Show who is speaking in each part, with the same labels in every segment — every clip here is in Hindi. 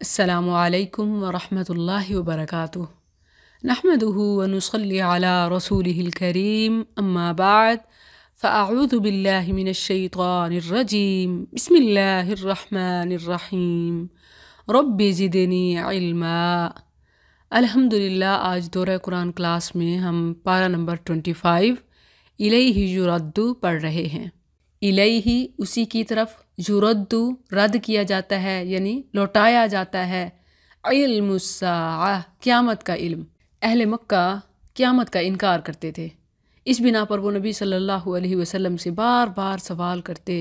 Speaker 1: السلام عليكم ورحمة الله وبركاته نحمده ونصلي على رسوله الكريم أما بعد فأعوذ بالله من الشيطان الرجيم بسم الله الرحمن الرحيم رب زدني علما لله آج دورہ قرآن کلاس میں ہم پارا نمبر 25 إليه جردو پڑھ رہے ہیں إليه اسی کی طرف युरद्दू रद्द किया जाता है यानी लौटाया जाता है इल्मुसा क़्यामत का इल्म अहल मक्का क़्यामत का इनकार करते थे इस बिना पर वो नबी सल्लल्लाहु अलैहि वसल्लम से बार बार सवाल करते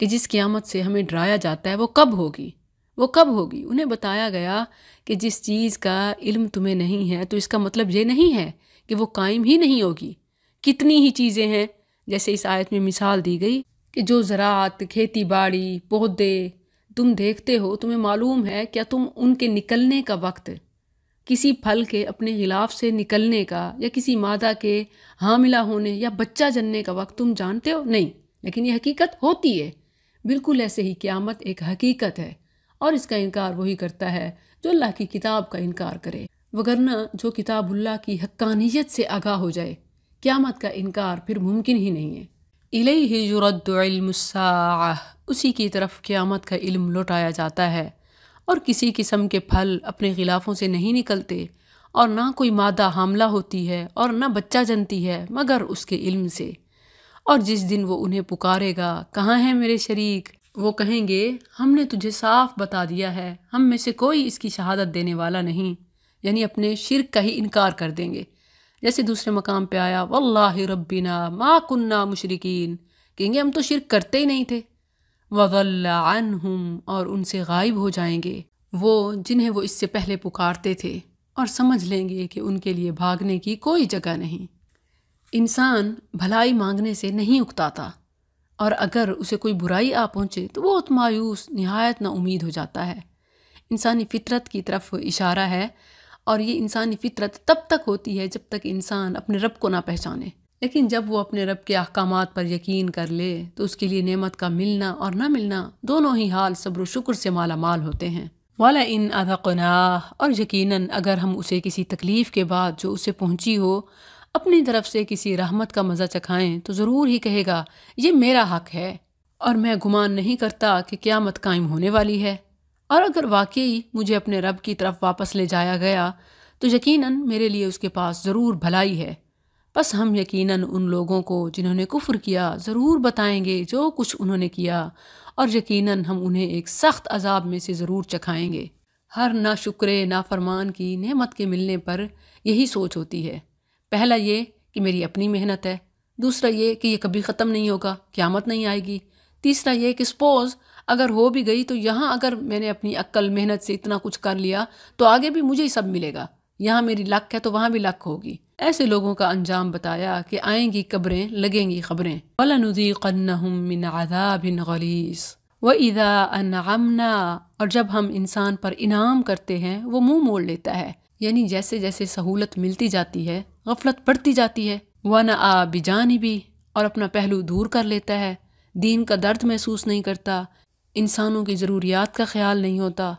Speaker 1: कि जिस क़्यामत से हमें डराया जाता है वो कब होगी वो कब होगी उन्हें बताया गया कि जिस चीज़ का इल्म तुम्हें नहीं है तो इसका मतलब ये नहीं है कि वो कायम ही नहीं होगी कितनी ही चीज़ें हैं जैसे इस आयत में मिसाल दी गई कि जो ज़रात खेती बाड़ी पौधे तुम देखते हो तुम्हें मालूम है क्या तुम उनके निकलने का वक्त किसी फल के अपने गिलाफ से निकलने का या किसी मादा के हामिला होने या बच्चा जनने का वक्त तुम जानते हो नहीं लेकिन ये हकीकत होती है बिल्कुल ऐसे ही क़्यामत एक हकीकत है और इसका इनकार वही करता है जो अल्लाह की किताब का इनकार करे वगरना जो किताबुल्ला की हक्कानियत से आगाह हो जाए क़्यामत का इनकार फिर मुमकिन ही नहीं है इलेमसाह उसी की तरफ क़्यामत का इल्म लौटाया जाता है और किसी किस्म के फल अपने ख़िलाफ़ों से नहीं निकलते और ना कोई मादा हामला होती है और ना बच्चा जनती है मगर उसके इल्म से और जिस दिन वो उन्हें पुकारेगा कहाँ है मेरे शरीक वो कहेंगे हमने तुझे साफ बता दिया है हम में से कोई इसकी शहादत देने वाला नहीं यानी अपने शिरक का ही इनकार कर देंगे जैसे दूसरे मकाम पे आया वल्ला रबीना मा कुन्ना मुशरकिन कहेंगे हम तो शिरक करते ही नहीं थे वल्लाम और उनसे गायब हो जाएंगे वो जिन्हें वो इससे पहले पुकारते थे और समझ लेंगे कि उनके लिए भागने की कोई जगह नहीं इंसान भलाई मांगने से नहीं उकताता और अगर उसे कोई बुराई आ पहुँचे तो बहुत मायूस नहायत ना उम्मीद हो जाता है इंसानी फितरत की तरफ इशारा है और ये इंसानी फितरत तब तक होती है जब तक इंसान अपने रब को ना पहचाने लेकिन जब वो अपने रब के अहकाम पर यकीन कर ले तो उसके लिए नेमत का मिलना और ना मिलना दोनों ही हाल सब्र शुक्र से माला माल होते हैं वाला इन अधकना और यकीनन अगर हम उसे किसी तकलीफ़ के बाद जो उसे पहुँची हो अपनी तरफ से किसी रहमत का मज़ा चखाएं तो ज़रूर ही कहेगा ये मेरा हक है और मैं गुमान नहीं करता कि क्या मत कायम होने वाली है और अगर वाकई मुझे अपने रब की तरफ वापस ले जाया गया तो यकीनन मेरे लिए उसके पास ज़रूर भलाई है बस हम यकीनन उन लोगों को जिन्होंने कुफ्र किया ज़रूर बताएंगे जो कुछ उन्होंने किया और यकीनन हम उन्हें एक सख्त अजाब में से ज़रूर चखाएंगे हर ना शुक्र ना फरमान की नेमत के मिलने पर यही सोच होती है पहला ये कि मेरी अपनी मेहनत है दूसरा ये कि यह कभी ख़त्म नहीं होगा क्यामत नहीं आएगी तीसरा ये कि सपोज़ अगर हो भी गई तो यहाँ अगर मैंने अपनी अक्ल मेहनत से इतना कुछ कर लिया तो आगे भी मुझे ही सब मिलेगा यहाँ मेरी लक है तो वहाँ भी लक होगी ऐसे लोगों का अंजाम बताया कि आएंगी कब्रें लगेंगी खबरें वलानुदीक़न्नहुम अनगमना और जब हम इंसान पर इनाम करते हैं वो मुंह मोड़ लेता है यानी जैसे जैसे सहूलत मिलती जाती है गफलत बढ़ती जाती है व न आ भी और अपना पहलू दूर कर लेता है दीन का दर्द महसूस नहीं करता इंसानों की ज़रूरियात का ख्याल नहीं होता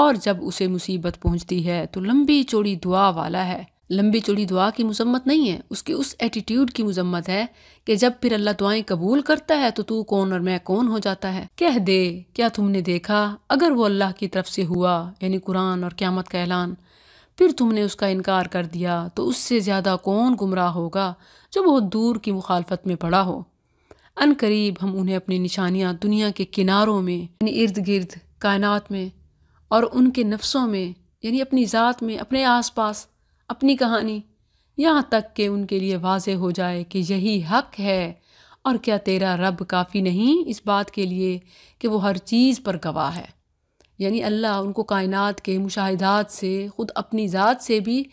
Speaker 1: और जब उसे मुसीबत पहुंचती है तो लंबी चौड़ी दुआ वाला है लंबी चौड़ी दुआ की मजम्मत नहीं है उसके उस एटीट्यूड की मजम्मत है कि जब फिर अल्लाह दुआएं कबूल करता है तो तू कौन और मैं कौन हो जाता है कह दे क्या तुमने देखा अगर वो अल्लाह की तरफ से हुआ यानी कुरान और क़्यामत का ऐलान फिर तुमने उसका इनकार कर दिया तो उससे ज़्यादा कौन गुमराह होगा जो बहुत दूर की मुखालफत में पड़ा हो अन करीब हम उन्हें अपनी निशानियाँ दुनिया के किनारों में यानी इर्द गिर्द कायनात में और उनके नफ्सों में यानी अपनी ज़ात में अपने आस पास अपनी कहानी यहाँ तक कि उनके लिए वाज हो जाए कि यही हक है और क्या तेरा रब काफ़ी नहीं इस बात के लिए कि वो हर चीज़ पर गवाह है यानी अल्लाह उनको कायनात के मुशाहदात से ख़ुद अपनी ज़ात से भी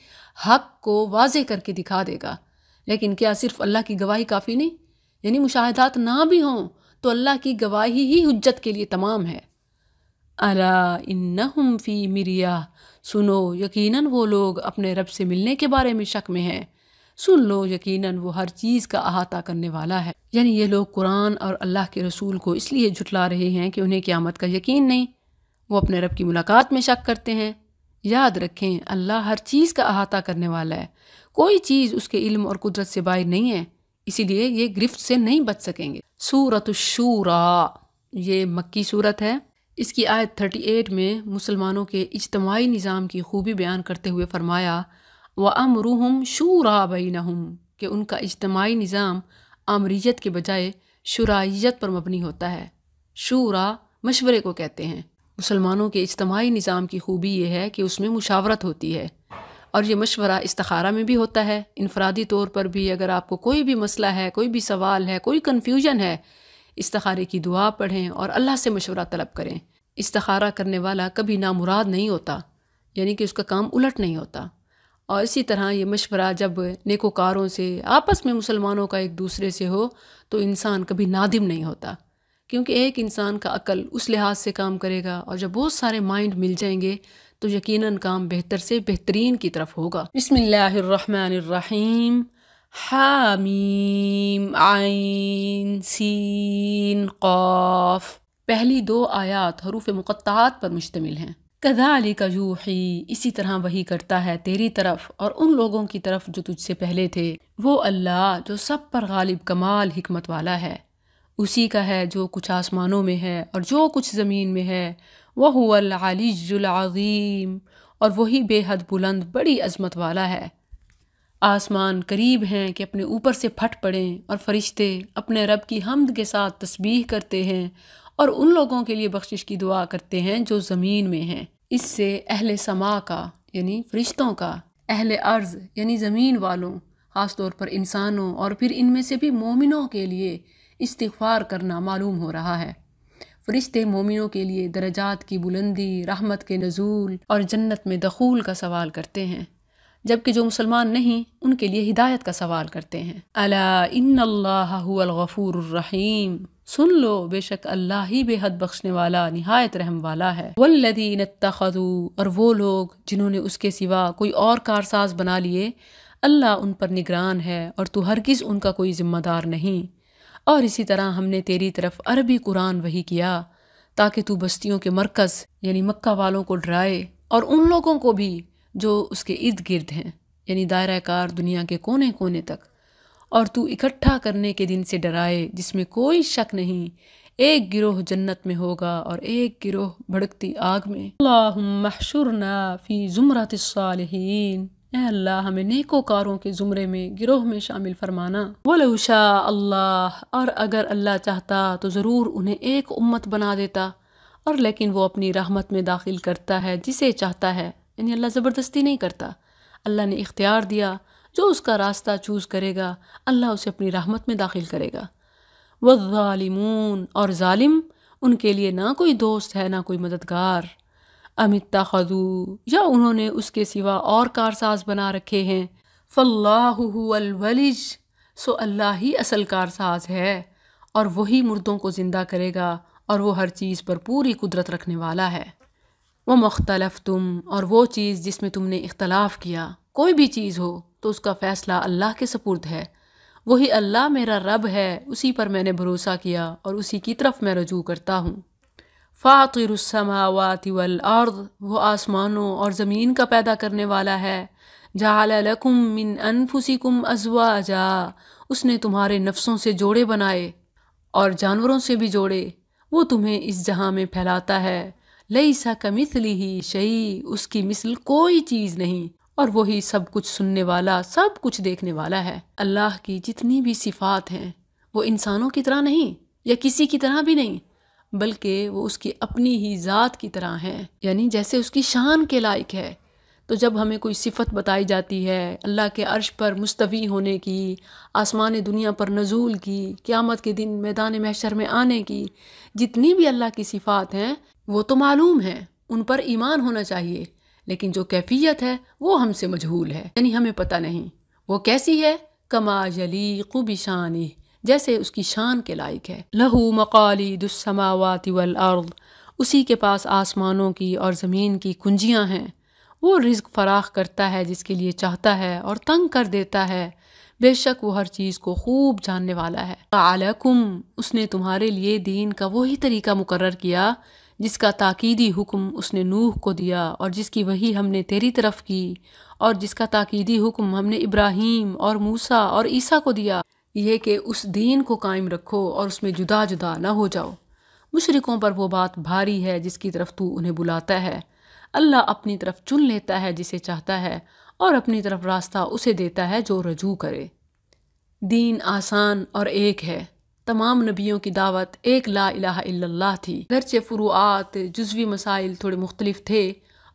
Speaker 1: हक को वाज करके दिखा देगा लेकिन क्या सिर्फ़ अल्लाह की गवाही काफ़ी नहीं यानी मुशाहदात ना भी हों तो अल्लाह की गवाही ही हजत के लिए तमाम है अला इन फ़ी मिरिया सुनो यकीनन वो लोग अपने रब से मिलने के बारे में शक में हैं सुन लो यकीनन वो हर चीज़ का अहाता करने वाला है यानी ये लोग कुरान और अल्लाह के रसूल को इसलिए झुटला रहे हैं कि उन्हें क़्यामत का यकीन नहीं वो अपने रब की मुलाकात में शक करते हैं याद रखें अल्लाह हर चीज़ का अहाता करने वाला है कोई चीज़ उसके इल्म और कुदरत से बाहर नहीं है इसीलिए ये गिरफ्त से नहीं बच सकेंगे सूरत शूरा ये मक्की सूरत है इसकी आयत 38 में मुसलमानों के इजतमाही निज़ाम की खूबी बयान करते हुए फरमाया व अमरूहम शूरा बैनहम कि उनका इजतमाही निज़ाम अमरीत के बजाय शुराइत पर मबनी होता है शूरा मशवरे को कहते हैं मुसलमानों के इजतमाही निज़ाम की खूबी यह है कि उसमें मुशावरत होती है और ये मशवरा इस्तारा में भी होता है इनफरादी तौर पर भी अगर आपको कोई भी मसला है कोई भी सवाल है कोई कन्फ्यूजन है इसतखारे की दुआ पढ़ें और अल्लाह से मशवरा तलब करें इसतखारा करने वाला कभी नामुराद नहीं होता यानी कि उसका काम उलट नहीं होता और इसी तरह ये मशवरा जब नेकोकारों से आपस में मुसलमानों का एक दूसरे से हो तो इंसान कभी नादिम नहीं होता क्योंकि एक इंसान का अकल उस लिहाज से काम करेगा और जब बहुत सारे माइंड मिल जाएंगे तो यकीनन काम बेहतर से बेहतरीन की तरफ होगा बसमीम हामीम आइन सीन कौफ पहली दो आयात हरूफ मुक़त्तात पर मुश्तमिल हैं कदा अली का यूही इसी तरह वही करता है तेरी तरफ और उन लोगों की तरफ जो तुझसे पहले थे वो अल्लाह जो सब पर गालिब कमाल हमत वाला है उसी का है जो कुछ आसमानों में है और जो कुछ ज़मीन में है वहलीजुलाज़ीम और वही बेहद बुलंद बड़ी अजमत वाला है आसमान करीब हैं कि अपने ऊपर से फट पड़ें और फरिश्ते अपने रब की हमद के साथ तस्बीह करते हैं और उन लोगों के लिए बख्शिश की दुआ करते हैं जो ज़मीन में हैं इससे अहल समा का यानी फरिश्तों का अहल अर्ज़ यानी ज़मीन वालों ख़ास तौर पर इंसानों और फिर इनमें से भी मोमिनों के लिए इस्तफ़ार करना मालूम हो रहा है फरिश्ते मोमिनों के लिए दर्जात की बुलंदी रहमत के नजूल और जन्नत में दखूल का सवाल करते हैं जबकि जो मुसलमान नहीं उनके लिए हिदायत का सवाल करते हैं अला इन सुन लो बेशक अल्लाह ही बेहद बख्शने वाला नहायत रहम वाला है वल्लदीन तखदू और वो लोग जिन्होंने उसके सिवा कोई और कारसाज बना लिए अल्लाह उन पर निगरान है और तू किस उनका कोई ज़िम्मेदार नहीं और इसी तरह हमने तेरी तरफ अरबी कुरान वही किया ताकि तू बस्तियों के मरकज़ यानी मक्का वालों को डराए और उन लोगों को भी जो उसके इर्द गिर्द हैं यानी दायरा कार दुनिया के कोने कोने तक और तू इकट्ठा करने के दिन से डराए जिसमें कोई शक नहीं एक गिरोह जन्नत में होगा और एक गिरोह भड़कती आग में हशुरना फ़ी जुमरत सालिहीन अल्लाह हमें नेकोकारों के ज़ुमरे में गिरोह में शामिल फरमाना उषा अल्लाह और अगर अल्लाह चाहता तो ज़रूर उन्हें एक उम्मत बना देता और लेकिन वो अपनी रहमत में दाखिल करता है जिसे चाहता है यानी अल्लाह ज़बरदस्ती नहीं करता अल्लाह ने इख्तियार दिया जो उसका रास्ता चूज़ करेगा अल्लाह उसे अपनी रहमत में दाखिल करेगा वालिमून और ालिम उनके लिए ना कोई दोस्त है ना कोई मददगार अमित खजू या उन्होंने उसके सिवा और कारसाज बना रखे हैं फल्लाज सो अल्लाह ही असल कारसाज है और वही मुर्दों को ज़िंदा करेगा और वो हर चीज़ पर पूरी कुदरत रखने वाला है वह मुख्तलफ तुम और वो चीज़ जिसमें तुमने इख्तलाफ किया कोई भी चीज़ हो तो उसका फ़ैसला अल्लाह के सपुर्द है वही अल्लाह मेरा रब है उसी पर मैंने भरोसा किया और उसी की तरफ मैं रजू करता हूँ समावाति वल अर्द वो आसमानों और ज़मीन का पैदा करने वाला है जालकुम मिन अनफुसिकुम अजवाजा उसने तुम्हारे नफ्सों से जोड़े बनाए और जानवरों से भी जोड़े वो तुम्हें इस जहाँ में फैलाता है लई सा कमिसली ही शई उसकी मिसल कोई चीज़ नहीं और वही सब कुछ सुनने वाला सब कुछ देखने वाला है अल्लाह की जितनी भी सिफात हैं वो इंसानों की तरह नहीं या किसी की तरह भी नहीं बल्कि वो उसकी अपनी ही ज़ात की तरह हैं यानी जैसे उसकी शान के लायक है तो जब हमें कोई सिफत बताई जाती है अल्लाह के अर्श पर मुस्तवी होने की आसमान दुनिया पर नजूल की क़्यामत के दिन मैदान महशर में आने की जितनी भी अल्लाह की सिफात हैं वो तो मालूम हैं उन पर ईमान होना चाहिए लेकिन जो कैफियत है वो हमसे मजहूल है यानी हमें पता नहीं वो कैसी है कमा जली बिशानी जैसे उसकी शान के लायक है लहू मकाली दुस्समावाति वल अर्द उसी के पास आसमानों की और ज़मीन की कुंजियाँ हैं वो रिज्क फराख करता है जिसके लिए चाहता है और तंग कर देता है बेशक वो हर चीज़ को खूब जानने वाला है आलकुम उसने तुम्हारे लिए दीन का वही तरीका मुकर किया जिसका ताकीदी हुक्म उसने नूह को दिया और जिसकी वही हमने तेरी तरफ की और जिसका ताकीदी हुक्म हमने इब्राहिम और मूसा और ईसा को दिया यह कि उस दीन को कायम रखो और उसमें जुदा जुदा ना हो जाओ मुशरकों पर वो बात भारी है जिसकी तरफ तू उन्हें बुलाता है अल्लाह अपनी तरफ चुन लेता है जिसे चाहता है और अपनी तरफ रास्ता उसे देता है जो रजू करे दीन आसान और एक है तमाम नबियों की दावत एक ला इलाहा इल्लल्लाह थी से फ़ुरुआत जुजवी मसाइल थोड़े मुख्तलिफ थे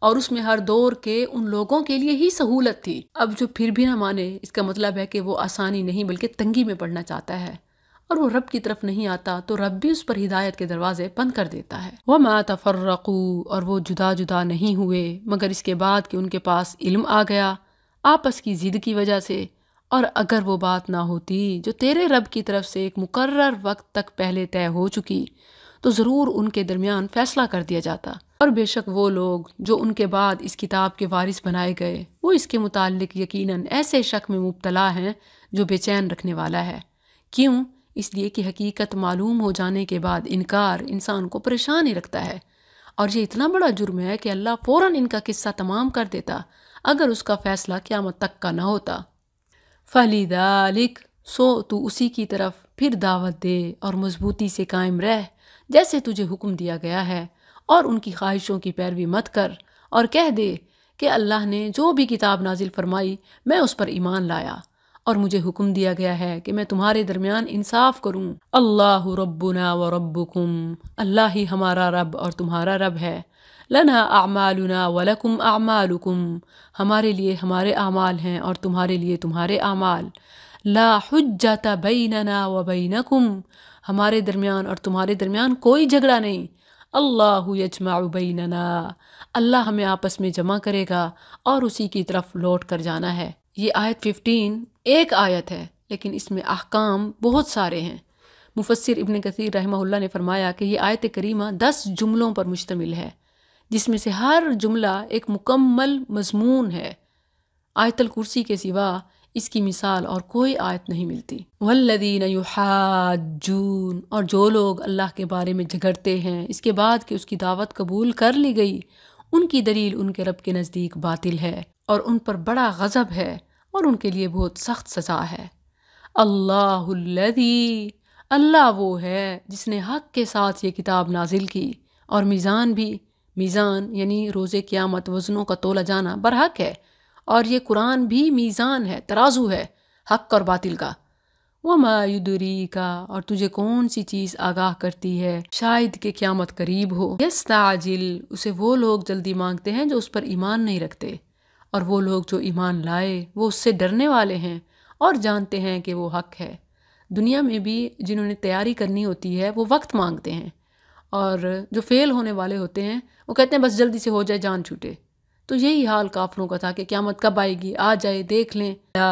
Speaker 1: और उसमें हर दौर के उन लोगों के लिए ही सहूलत थी अब जो फिर भी ना माने इसका मतलब है कि वो आसानी नहीं बल्कि तंगी में पढ़ना चाहता है और वो रब की तरफ नहीं आता तो रब भी उस पर हिदायत के दरवाजे बंद कर देता है वह माँ तफर्रकू और वो जुदा जुदा नहीं हुए मगर इसके बाद कि उनके पास इल्म आ गया आपस की ज़िद की वजह से और अगर वो बात ना होती जो तेरे रब की तरफ से एक मुकर्र वक्त तक पहले तय हो चुकी तो ज़रूर उनके दरमियान फ़ैसला कर दिया जाता और बेशक वो लोग जो उनके बाद इस किताब के वारिस बनाए गए वो इसके मुतालिक यक़ीन ऐसे शक में मुबतला हैं जो बेचैन रखने वाला है क्यों इसलिए कि हकीकत मालूम हो जाने के बाद इनकार इंसान को परेशान ही रखता है और ये इतना बड़ा जुर्म है कि अल्लाह फ़ौर इनका किस्सा तमाम कर देता अगर उसका फ़ैसला क़्यामत तक का ना होता फलीदालिक सो तू उसी की तरफ फिर दावत दे और मजबूती से कायम रह जैसे तुझे हुक्म दिया गया है और उनकी ख्वाहिशों की पैरवी मत कर और कह दे कि अल्लाह ने जो भी किताब नाजिल फरमाई मैं उस पर ईमान लाया और मुझे हुक्म दिया गया है कि मैं तुम्हारे दरमियान इंसाफ करूँ अल्लाह रब्बुना व रब्बुकुम अल्लाह ही हमारा रब और तुम्हारा रब है लना आमालुना वलकुम आमालुकुम हमारे लिए हमारे आमाल हैं और तुम्हारे लिए तुम्हारे आमाल ला हजत बैनना व बैनकुम हमारे दरमियान और तुम्हारे दरमियान कोई झगड़ा नहीं अल्लाह यजमा बैनना अल्लाह हमें आपस में जमा करेगा और उसी की तरफ लौट कर जाना है ये आयत 15 एक आयत है लेकिन इसमें अहकाम बहुत सारे हैं मुफसर इबन कसर रहमल्ला ने फरमाया कि ये आयत करीमा दस जुमलों पर मुश्तमिल है जिसमें से हर जुमला एक मुकम्मल मजमून है आयतल कुर्सी के सिवा इसकी मिसाल और कोई आयत नहीं मिलती वल्लदीन जून और जो लोग अल्लाह के बारे में झगड़ते हैं इसके बाद कि उसकी दावत कबूल कर ली गई उनकी दलील उनके रब के नज़दीक बातिल है और उन पर बड़ा गज़ब है और उनके लिए बहुत सख्त सज़ा है अल्लाहदी अल्लाह वो है जिसने हक के साथ ये किताब नाजिल की और मीज़ान भी मीज़ान यानी रोज़े क़्यामत वज़नों का तोला जाना बरहक है और ये कुरान भी मीज़ान है तराजू है हक और बातिल का वह मायुदरी का और तुझे कौन सी चीज़ आगाह करती है शायद के क्यामत करीब हो यस ताजिल उसे वो लोग जल्दी मांगते हैं जो उस पर ईमान नहीं रखते और वो लोग जो ईमान लाए वो उससे डरने वाले हैं और जानते हैं कि वो हक है दुनिया में भी जिन्होंने तैयारी करनी होती है वो वक्त मांगते हैं और जो फेल होने वाले होते हैं वो कहते हैं बस जल्दी से हो जाए जान छूटे तो यही हाल काफरों का था कि क्यामत कब आएगी आ जाए देख लें या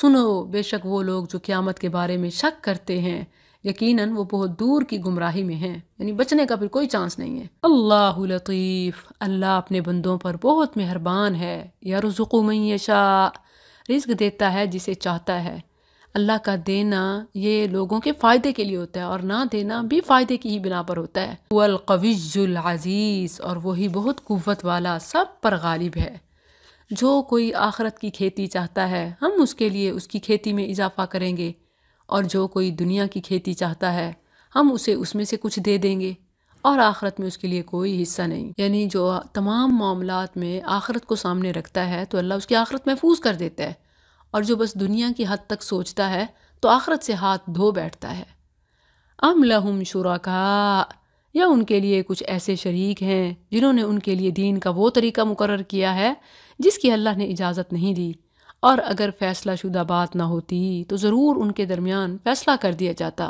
Speaker 1: सुनो बेशक वो लोग जो क्यामत के बारे में शक करते हैं यकीनन वो बहुत दूर की गुमराही में हैं यानी बचने का फिर कोई चांस नहीं है अल्लाह लतीफ़ अल्लाह अपने बंदों पर बहुत मेहरबान है या रुजुकुमैशा रिस्क देता है जिसे चाहता है अल्लाह का देना ये लोगों के फ़ायदे के लिए होता है और ना देना भी फ़ायदे की ही बिना पर होता है वलकवीजुल अज़ीज़ और वही बहुत कुत वाला सब पर गालिब है जो कोई आखरत की खेती चाहता है हम उसके लिए उसकी खेती में इजाफ़ा करेंगे और जो कोई दुनिया की खेती चाहता है हम उसे उसमें से कुछ दे देंगे और आखरत में उसके लिए कोई हिस्सा नहीं यानी जो तमाम मामला में आखरत को सामने रखता है तो अल्लाह उसकी आखरत महफूज कर देता है और जो बस दुनिया की हद तक सोचता है तो आखरत से हाथ धो बैठता है अम लहुम शुरा या उनके लिए कुछ ऐसे शरीक हैं जिन्होंने उनके लिए दीन का वो तरीका मुकर किया है जिसकी अल्लाह ने इजाज़त नहीं दी और अगर फ़ैसला शुदा बात ना होती तो ज़रूर उनके दरमियान फ़ैसला कर दिया जाता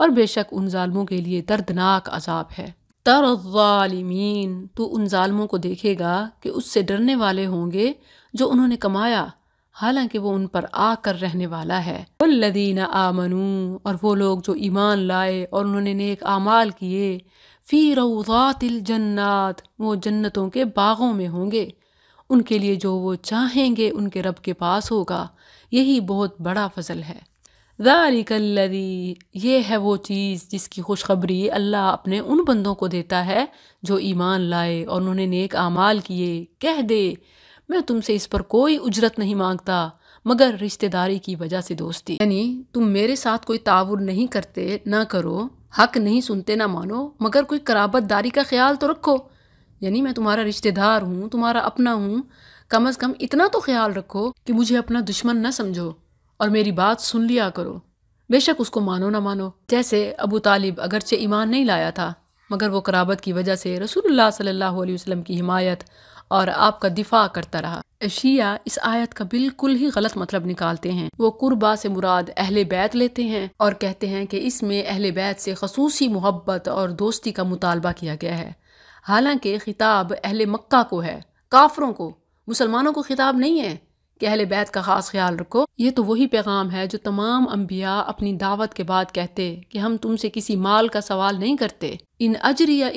Speaker 1: और बेशक उन ालमों के लिए दर्दनाक अजाब है तरमीन तो उन ालमों को देखेगा कि उससे डरने वाले होंगे जो उन्होंने कमाया हालांकि वो उन पर आकर रहने वाला है वल्लदीन आमनू और वो लोग जो ईमान लाए और उन्होंने नेक आमाल किए फ़ी रऊातिल जन्नात वो जन्नतों के बागों में होंगे उनके लिए जो वो चाहेंगे उनके रब के पास होगा यही बहुत बड़ा फजल है दारिकल्लदी ये है वो चीज़ जिसकी खुशखबरी अल्लाह अपने उन बंदों को देता है जो ईमान लाए और उन्होंने नेक आमाल किए कह दे मैं तुमसे इस पर कोई उजरत नहीं मांगता मगर रिश्तेदारी की वजह से दोस्ती यानी तुम मेरे साथ कोई तावुर नहीं करते ना करो हक नहीं सुनते ना मानो मगर कोई कराबतदारी का ख्याल तो रखो यानी मैं तुम्हारा रिश्तेदार हूँ तुम्हारा अपना हूँ कम अज़ कम इतना तो ख्याल रखो कि मुझे अपना दुश्मन न समझो और मेरी बात सुन लिया करो बेशक उसको मानो ना मानो जैसे अबू तालिब अगरचे ईमान नहीं लाया था मगर वो कराबत की वजह से रसूलुल्लाह सल्लल्लाहु अलैहि वसल्लम की हिमायत और आपका दिफा करता रहा शिया इस आयत का बिल्कुल ही गलत मतलब निकालते हैं वो कुर्बा से मुराद अहले बैत लेते हैं और कहते हैं कि इसमें अहले बैत से खसूसी मोहब्बत और दोस्ती का मुतालबा किया गया है हालांकि खिताब अहल मक्का को है काफरों को मुसलमानों को खिताब नहीं है कि अहले बैत का ख़ास ख्याल रखो ये तो वही पैगाम है जो तमाम अम्बिया अपनी दावत के बाद कहते कि हम तुमसे किसी माल का सवाल नहीं करते इन अजरिया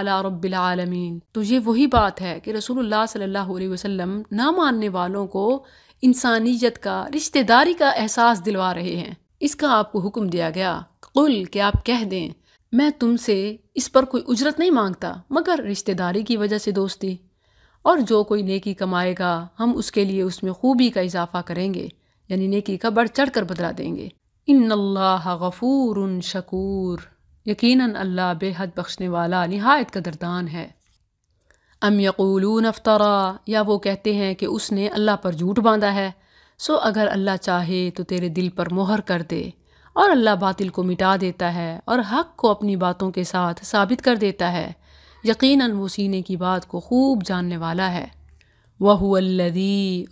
Speaker 1: अला रबालमीन तो ये वही बात है कि रसूलुल्लाह सल्लल्लाहु अलैहि वसल्लम ना मानने वालों को इंसानियत का रिश्तेदारी का एहसास दिलवा रहे हैं इसका आपको हुक्म दिया गया कुल के आप कह दें मैं तुमसे इस पर कोई उजरत नहीं मांगता मगर रिश्तेदारी की वजह से दोस्ती और जो कोई नेकी कमाएगा हम उसके लिए उसमें खूबी का इजाफा करेंगे यानी नेकी का बढ़ चढ़ कर बदला देंगे इन अल्लाह गफ़ूर शकूर यकीनन अल्लाह बेहद बख्शने वाला नहायत कदरदान है अम यकूलून अफ्तरा या वो कहते हैं कि उसने अल्लाह पर झूठ बांधा है सो अगर अल्लाह चाहे तो तेरे दिल पर मोहर कर दे और अल्लाह बातिल को मिटा देता है और हक को अपनी बातों के साथ साबित कर देता है यकीन वो सीने की बात को खूब जानने वाला है वह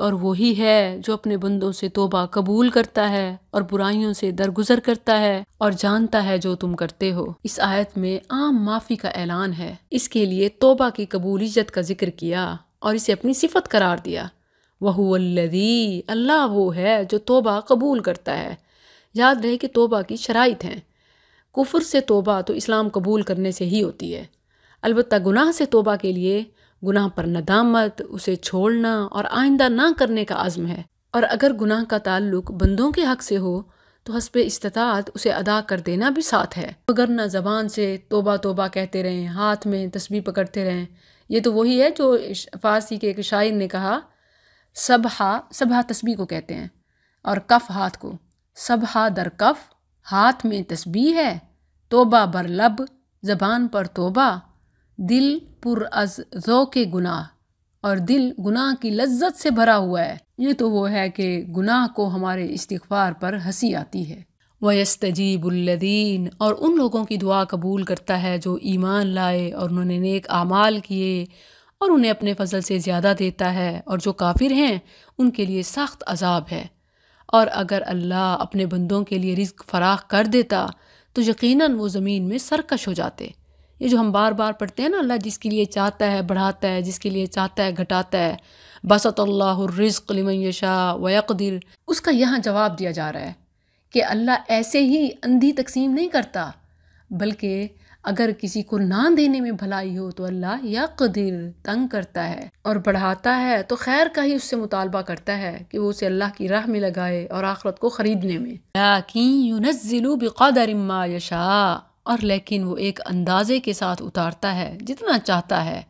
Speaker 1: और वही है जो अपने बंदों से तोबा कबूल करता है और बुराइयों से दरगुजर करता है और जानता है जो तुम करते हो इस आयत में आम माफ़ी का ऐलान है इसके लिए तोबा की कबूलिजत का जिक्र किया और इसे अपनी सिफत करार दिया वह अल्लाह वो है जो तोबा कबूल करता है याद रहे कि तोबा की शराइत हैं कुफर से तोबा तो इस्लाम कबूल करने से ही होती है अलबत् गुनाह से तोबा के लिए गुनाह पर नदामत उसे छोड़ना और आइंदा ना करने का आज़म है और अगर गुनाह का ताल्लुक बंदों के हक से हो तो हसब इस्तात उसे अदा कर देना भी साथ है अगर ना जबान से तोबा तोबा कहते रहें हाथ में तस्वीर पकड़ते रहें ये तो वही है जो फारसी के एक शायर ने कहा सबहा सबहा तस्बी को कहते हैं और कफ हाथ को सबहा दर कफ हाथ में तस्बी है तोबा बर लब जबान पर तोबा दिल पुरअज के गुनाह और दिल गुनाह की लज्जत से भरा हुआ है ये तो वो है कि गुनाह को हमारे इस्तार पर हंसी आती है वयस्तजीबुल्लदीन और उन लोगों की दुआ कबूल करता है जो ईमान लाए और उन्होंने नेक आमाल किए और उन्हें अपने फ़सल से ज़्यादा देता है और जो काफिर हैं उनके लिए सख्त अजाब है और अगर अल्लाह अपने बंदों के लिए रिज्क फराख कर देता तो यकीनन वो ज़मीन में सरकश हो जाते ये जो हम बार बार पढ़ते हैं ना अल्लाह जिसके लिए चाहता है बढ़ाता है जिसके लिए चाहता है घटाता है बसत व वक़दिर उसका यहाँ जवाब दिया जा रहा है कि अल्लाह ऐसे ही अंधी तकसीम नहीं करता बल्कि अगर किसी को ना देने में भलाई हो तो अल्लाह या कदिर तंग करता है और बढ़ाता है तो खैर का ही उससे मुतालबा करता है कि वो उसे अल्लाह की राह में लगाए और आखरत को ख़रीदने में लाकिन यूनज़िलु बिक़दर यशा और लेकिन वो एक अंदाज़े के साथ उतारता है जितना चाहता है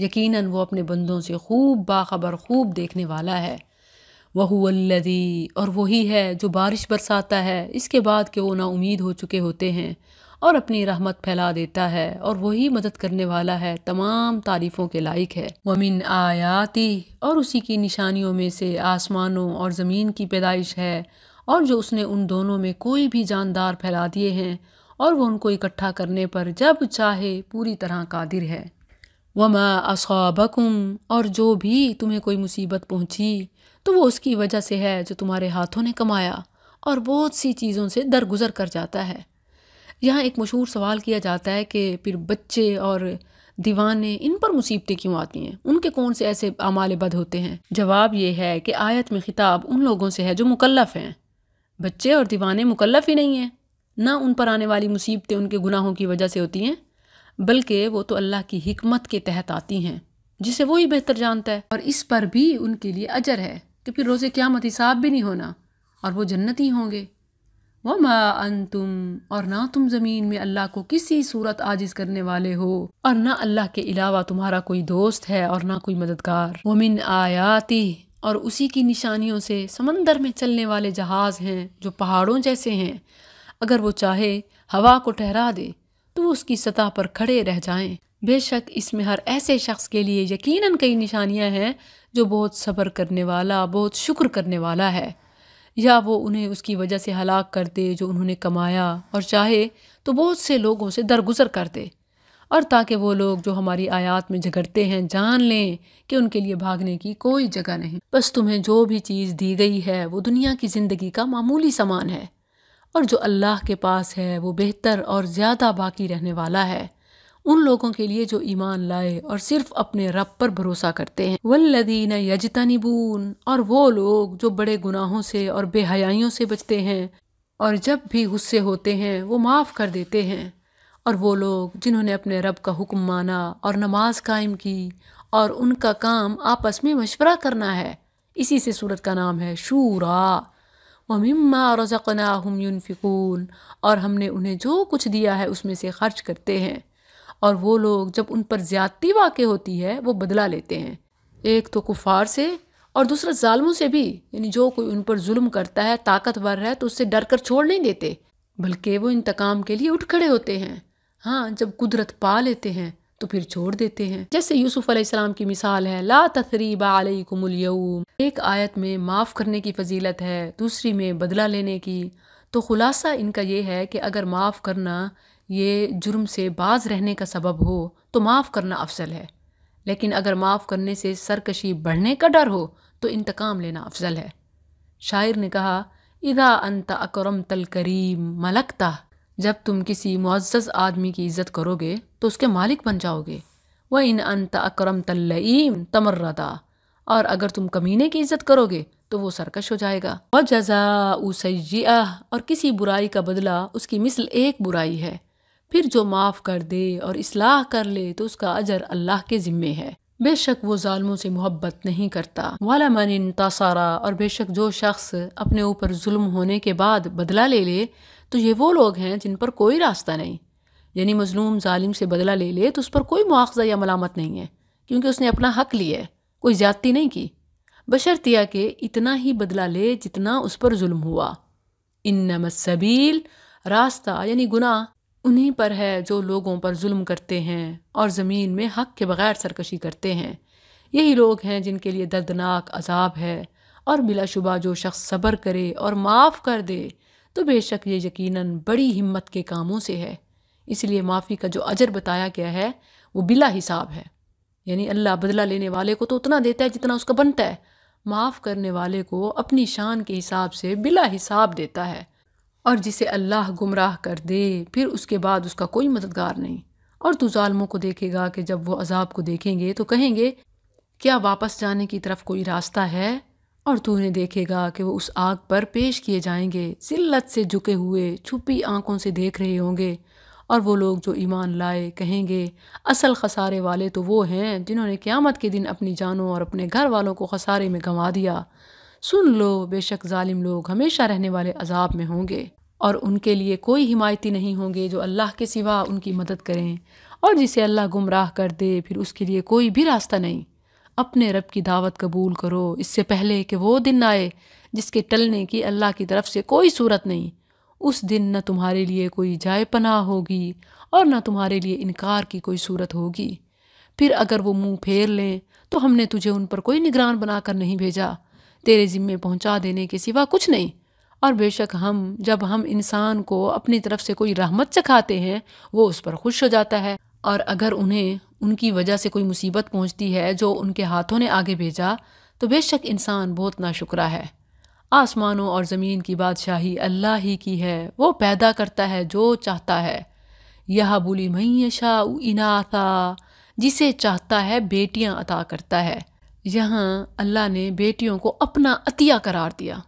Speaker 1: यकीनन वो अपने बंदों से खूब बाखबर खूब देखने वाला है वहुअल्लदी और वही है जो बारिश बरसाता है इसके बाद के वो नाउमीद हो चुके होते हैं और अपनी रहमत फैला देता है और वही मदद करने वाला है तमाम तारीफ़ों के लायक है वमिन आयाती और उसी की निशानियों में से आसमानों और ज़मीन की पैदाइश है और जो उसने उन दोनों में कोई भी जानदार फैला दिए हैं और वो उनको इकट्ठा करने पर जब चाहे पूरी तरह कादिर है वमा असाबकुम और जो भी तुम्हें कोई मुसीबत पहुंची तो वो उसकी वजह से है जो तुम्हारे हाथों ने कमाया और बहुत सी चीज़ों से दरगुजर कर जाता है यहाँ एक मशहूर सवाल किया जाता है कि फिर बच्चे और दीवाने इन पर मुसीबतें क्यों आती हैं उनके कौन से ऐसे अमाल बद होते हैं जवाब ये है कि आयत में खिताब उन लोगों से है जो मुकलफ़ हैं बच्चे और दीवाने मुकल्लफ ही नहीं हैं ना उन पर आने वाली मुसीबतें उनके गुनाहों की वजह से होती हैं बल्कि वो तो अल्लाह की हिकमत के तहत आती हैं जिसे वो ही बेहतर जानता है और इस पर भी उनके लिए अजर है कि फिर क्या क्यामत हिसाब भी नहीं होना और वो जन्नत ही होंगे व मा अन तुम और ना तुम ज़मीन में अल्लाह को किसी सूरत आजिज करने वाले हो और ना अल्लाह के अलावा तुम्हारा कोई दोस्त है और ना कोई मददगार वो मिन आयाती और उसी की निशानियों से समंदर में चलने वाले जहाज़ हैं जो पहाड़ों जैसे हैं अगर वो चाहे हवा को ठहरा दे तो उसकी सतह पर खड़े रह जाए बेशक इसमें हर ऐसे शख्स के लिए यकीनन कई निशानियां हैं जो बहुत सब्र करने वाला बहुत शुक्र करने वाला है या वो उन्हें उसकी वजह से हलाक कर दे जो उन्होंने कमाया और चाहे तो बहुत से लोगों से दरगुजर कर दे और ताकि वो लोग जो हमारी आयात में झगड़ते हैं जान लें कि उनके लिए भागने की कोई जगह नहीं बस तुम्हें जो भी चीज़ दी गई है वो दुनिया की ज़िंदगी का मामूली सामान है और जो अल्लाह के पास है वो बेहतर और ज़्यादा बाकी रहने वाला है उन लोगों के लिए जो ईमान लाए और सिर्फ अपने रब पर भरोसा करते हैं वल्लदीन यजतनिबून और वो लोग जो बड़े गुनाहों से और बेहयाइयों से बचते हैं और जब भी गुस्से होते हैं वो माफ़ कर देते हैं और वो लोग जिन्होंने अपने रब का हुक्म माना और नमाज कायम की और उनका काम आपस में मशवरा करना है इसी से सूरत का नाम है शूरा वमिम्मा रज़क़ना हम यूनफिकून और हमने उन्हें जो कुछ दिया है उसमें से खर्च करते हैं और वो लोग जब उन पर ज़्यादती वाक़ होती है वो बदला लेते हैं एक तो कुफार से और दूसरा जालमों से भी यानी जो कोई उन पर जुल्म करता है ताकतवर है तो उससे डर कर छोड़ नहीं देते बल्कि वो इंतकाम के लिए उठ खड़े होते हैं हाँ जब कुदरत पा लेते हैं तो फिर छोड़ देते हैं जैसे यूसुफ अलैहिस्सलाम की मिसाल है ला तथरीबा अलैकुमलयऊम एक आयत में माफ़ करने की फजीलत है दूसरी में बदला लेने की तो खुलासा इनका यह है कि अगर माफ़ करना ये जुर्म से बाज रहने का सबब हो तो माफ़ करना अफजल है लेकिन अगर माफ़ करने से सरकशी बढ़ने का डर हो तो इंतकाम लेना अफजल है शायर ने कहा इदा अंत अकरम तल करीम मलकता जब तुम किसी मुआज़ आदमी की इज़्ज़त करोगे तो उसके मालिक बन जाओगे व इन अंत अक्रम तल्लईम तमर्रदा और अगर तुम कमीने की इज़्ज़त करोगे तो वो सरकश हो जाएगा व जजा उसया और किसी बुराई का बदला उसकी मिसल एक बुराई है फिर जो माफ़ कर दे और इसलाह कर ले तो उसका अजर अल्लाह के ज़िम्मे है बेशक वो जालमों से मोहब्बत नहीं करता वाला मन इंतासारा और बेशक जो शख्स अपने ऊपर जुल्म होने के बाद बदला ले ले तो ये वो लोग हैं जिन पर कोई रास्ता नहीं यानी मजलूम ालिम से बदला ले ले तो उस पर कोई मुआवजा या मलामत नहीं है क्योंकि उसने अपना हक लिया है कोई ज्यादती नहीं की बशरतिया के इतना ही बदला ले जितना उस पर जुल्म हुआ इन नमसबील रास्ता यानी गुनाह उन्हीं पर है जो लोगों पर जुल्म करते हैं और ज़मीन में हक के बग़ैर सरकशी करते हैं यही लोग हैं जिनके लिए दर्दनाक अजाब है और बिलाशुबा जो शख्स सब्र करे और माफ़ कर दे तो बेशक ये यकीनन बड़ी हिम्मत के कामों से है इसलिए माफ़ी का जो अजर बताया गया है वो बिला हिसाब है यानी अल्लाह बदला लेने वाले को तो उतना देता है जितना उसका बनता है माफ़ करने वाले को अपनी शान के हिसाब से बिला हिसाब देता है और जिसे अल्लाह गुमराह कर दे फिर उसके बाद उसका कोई मददगार नहीं और तू ालमों को देखेगा कि जब वो अजाब को देखेंगे तो कहेंगे क्या वापस जाने की तरफ कोई रास्ता है और तू उन्हें देखेगा कि वो उस आग पर पेश किए जाएंगे जिल्लत से झुके हुए छुपी आंखों से देख रहे होंगे और वो लोग जो ईमान लाए कहेंगे असल खसारे वाले तो वो हैं जिन्होंने क़्यामत के दिन अपनी जानों और अपने घर वालों को खसारे में गंवा दिया सुन लो बेशक ालिम लोग हमेशा रहने वाले अजाब में होंगे और उनके लिए कोई हिमायती नहीं होंगे जो अल्लाह के सिवा उनकी मदद करें और जिसे अल्लाह गुमराह कर दे फिर उसके लिए कोई भी रास्ता नहीं अपने रब की दावत कबूल करो इससे पहले कि वो दिन आए जिसके टलने की अल्लाह की तरफ से कोई सूरत नहीं उस दिन न तुम्हारे लिए कोई जाय पनाह होगी और न तुम्हारे लिए इनकार की कोई सूरत होगी फिर अगर वो मुंह फेर लें तो हमने तुझे उन पर कोई निगरान बनाकर नहीं भेजा तेरे जिम्मे पहुंचा देने के सिवा कुछ नहीं और बेशक हम जब हम इंसान को अपनी तरफ से कोई रहमत चखाते हैं वो उस पर खुश हो जाता है और अगर उन्हें उनकी वजह से कोई मुसीबत पहुंचती है जो उनके हाथों ने आगे भेजा तो बेशक इंसान बहुत नाशुकरा है आसमानों और ज़मीन की बादशाही अल्लाह ही की है वो पैदा करता है जो चाहता है यह बोली मैशा इनाथा जिसे चाहता है बेटियां अता करता है यहाँ अल्लाह ने बेटियों को अपना अतिया करार दिया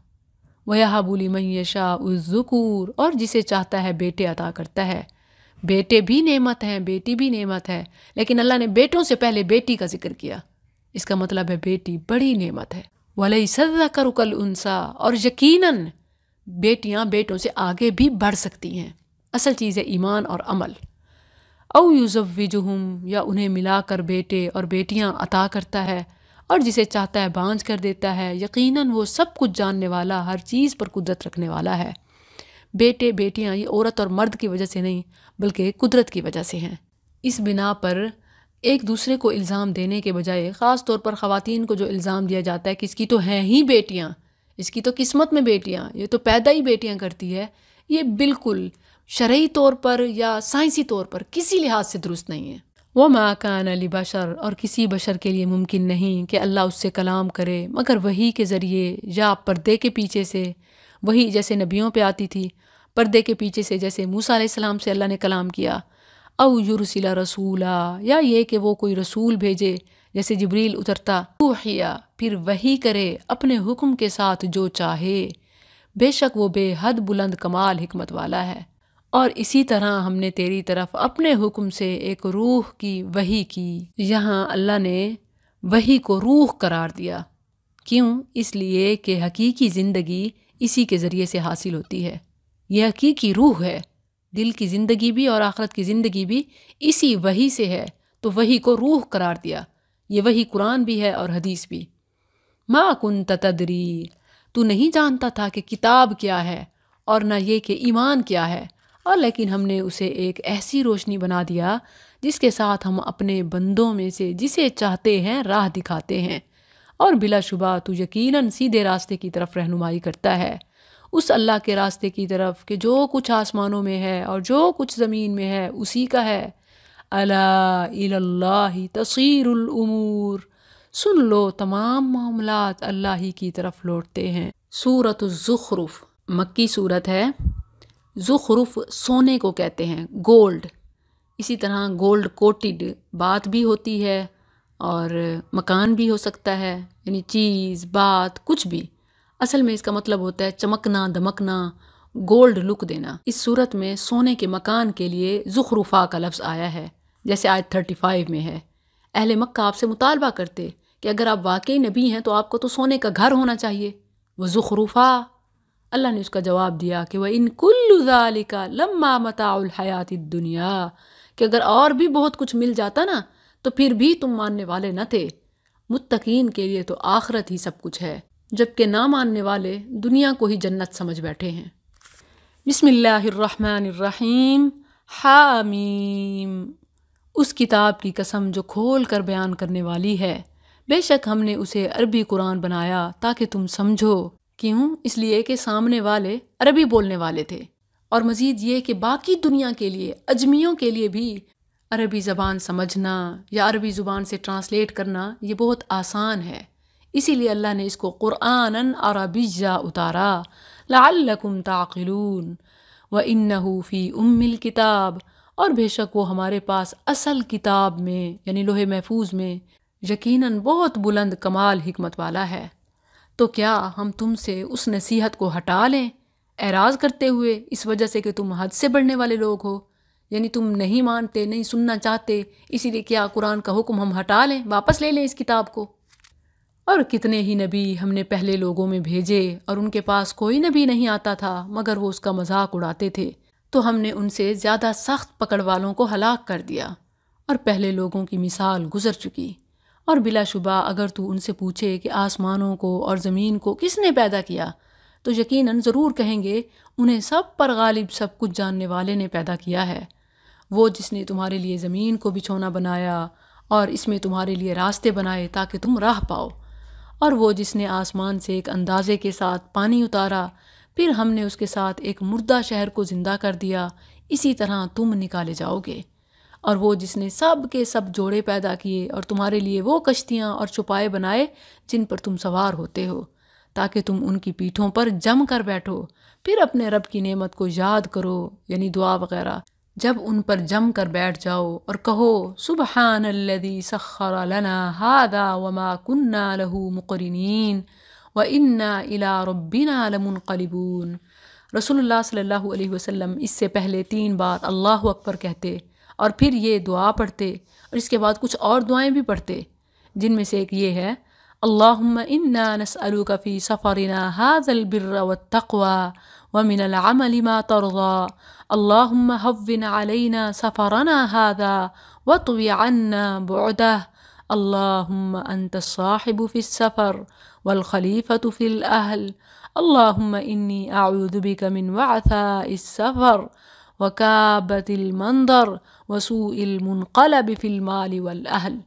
Speaker 1: वह बोली मैशा उज़ुकूर और जिसे चाहता है बेटे अता करता है बेटे भी नेमत हैं बेटी भी नेमत है लेकिन अल्लाह ने बेटों से पहले बेटी का जिक्र किया इसका मतलब है बेटी बड़ी नेमत है वलई सदा कल उनसा और यकीनन बेटियां बेटों से आगे भी बढ़ सकती हैं असल चीज़ है ईमान और अमल औ यूज़विजहम या उन्हें मिलाकर बेटे और बेटियां अता करता है और जिसे चाहता है बांझ कर देता है यकीनन वो सब कुछ जानने वाला हर चीज़ पर कुदरत रखने वाला है बेटे बेटियाँ ये औरत और मर्द की वजह से नहीं बल्कि कुदरत की वजह से हैं इस बिना पर एक दूसरे को इल्ज़ाम देने के बजाय ख़ास तौर पर ख़वातीन को जो इल्ज़ाम दिया जाता है कि इसकी तो हैं ही बेटियाँ इसकी तो किस्मत में बेटियाँ ये तो पैदा ही बेटियाँ करती है ये बिल्कुल शर्य तौर पर या साइंसी तौर पर किसी लिहाज से दुरुस्त नहीं है वह माकान अली बशर और किसी बशर के लिए मुमकिन नहीं कि अल्लाह उससे कलाम करे मगर वही के ज़रिए या पर्दे के पीछे से वही जैसे नबियों पे आती थी पर्दे के पीछे से जैसे मूसा सलाम से अल्लाह ने कलाम किया अव युरसिला रसूला या ये कि वो कोई रसूल भेजे जैसे जबरील उतरता वहिया फिर वही करे अपने हुक्म के साथ जो चाहे बेशक वो बेहद बुलंद कमाल हमत वाला है और इसी तरह हमने तेरी तरफ अपने हुक्म से एक रूह की वही की यहाँ अल्लाह ने वही को रूह करार दिया क्यों इसलिए कि हकीकी ज़िंदगी इसी के ज़रिए से हासिल होती है यह हकीकी रूह है दिल की ज़िंदगी भी और आखरत की ज़िंदगी भी इसी वही से है तो वही को रूह करार दिया ये वही कुरान भी है और हदीस भी माँ कुन तदरी तू नहीं जानता था कि किताब क्या है और न ये कि ईमान क्या है और लेकिन हमने उसे एक ऐसी रोशनी बना दिया जिसके साथ हम अपने बंदों में से जिसे चाहते हैं राह दिखाते हैं और बिलाशुबा तू यकीनन सीधे रास्ते की तरफ रहनुमाई करता है उस अल्लाह के रास्ते की तरफ कि जो कुछ आसमानों में है और जो कुछ ज़मीन में है उसी का है अला तसीरमूर सुन लो तमाम मामला अल्लाह ही की तरफ लौटते हैं सूरत ज़ुखरुफ मक्की सूरत है ज़ुखरुफ सोने को कहते हैं गोल्ड इसी तरह गोल्ड कोटिड बात भी होती है और मकान भी हो सकता है यानी चीज़ बात कुछ भी असल में इसका मतलब होता है चमकना धमकना गोल्ड लुक देना इस सूरत में सोने के मकान के लिए जुखरूफा का लफ्ज़ आया है जैसे आज थर्टी फाइव में है अहल मक्का आपसे मुतालबा करते कि अगर आप वाकई नबी हैं तो आपको तो सोने का घर होना चाहिए वह जुखरूफा अल्लाह ने उसका जवाब दिया कि वह इन कुल्लिका लम्मा मताउल हयात दुनिया कि अगर और भी बहुत कुछ मिल जाता ना तो फिर भी तुम मानने वाले न थे मुत्तकीन के लिए तो आखरत ही सब कुछ है जबकि ना मानने वाले दुनिया को ही जन्नत समझ बैठे हैं बिसमीम हामीम उस किताब की कसम जो खोल कर बयान करने वाली है बेशक हमने उसे अरबी कुरान बनाया ताकि तुम समझो क्यों इसलिए कि सामने वाले अरबी बोलने वाले थे और मज़ीद ये कि बाकी दुनिया के लिए अजमियों के लिए भी अरबी ज़बान समझना या अरबी ज़ुबान से ट्रांसलेट करना ये बहुत आसान है इसीलिए अल्लाह ने इसको क़ुरान अरबिया उतारा लाकुम ताक़िलून व इन फ़ी उम्मिल किताब और बेशक वो हमारे पास असल किताब में यानी लोहे महफूज में यकीनन बहुत बुलंद कमाल हिकमत वाला है तो क्या हम तुमसे उस नसीहत को हटा लें एराज़ करते हुए इस वजह से कि तुम हद से बढ़ने वाले लोग हो यानी तुम नहीं मानते नहीं सुनना चाहते इसीलिए क्या कुरान का हुक्म हम हटा लें वापस ले लें इस किताब को और कितने ही नबी हमने पहले लोगों में भेजे और उनके पास कोई नबी नहीं आता था मगर वो उसका मजाक उड़ाते थे तो हमने उनसे ज़्यादा सख्त पकड़ वालों को हलाक कर दिया और पहले लोगों की मिसाल गुजर चुकी और बिलाशुबा अगर तू उनसे पूछे कि आसमानों को और ज़मीन को किसने पैदा किया तो यकीनन ज़रूर कहेंगे उन्हें सब पर गालिब सब कुछ जानने वाले ने पैदा किया है वो जिसने तुम्हारे लिए ज़मीन को बिछोना बनाया और इसमें तुम्हारे लिए रास्ते बनाए ताकि तुम राह पाओ और वो जिसने आसमान से एक अंदाजे के साथ पानी उतारा फिर हमने उसके साथ एक मुर्दा शहर को ज़िंदा कर दिया इसी तरह तुम निकाले जाओगे और वो जिसने सब के सब जोड़े पैदा किए और तुम्हारे लिए वो कश्तियाँ और छुपाए बनाए जिन पर तुम सवार होते हो ताकि तुम उनकी पीठों पर जम कर बैठो फिर अपने रब की नेमत को याद करो यानी दुआ वगैरह जब उन पर जम कर बैठ जाओ और कहो सुबहान अल्लदी सखर लना हादा वमा कुन्ना लहू मुकरिन व इन्ना इला रब्बिना लमुनकलिबून रसोल्ला सल्लल्लाहु अलैहि वसल्लम इससे पहले तीन बार अल्लाह अकबर कहते और फिर ये दुआ पढ़ते और इसके बाद कुछ और दुआएं भी पढ़ते जिनमें से एक ये है अल्लाहुम्म इन्ना नसअलुका फ़ी सफ़रिना हाज़ल बिर्र व तक्वा व मिनल अमल मा तरदा اللهم هون علينا سفرنا هذا واطوي عنا بعده اللهم أنت الصاحب في السفر والخليفة في الأهل اللهم إني أعوذ بك من وعثاء السفر وكابة المنظر وسوء المنقلب في المال والأهل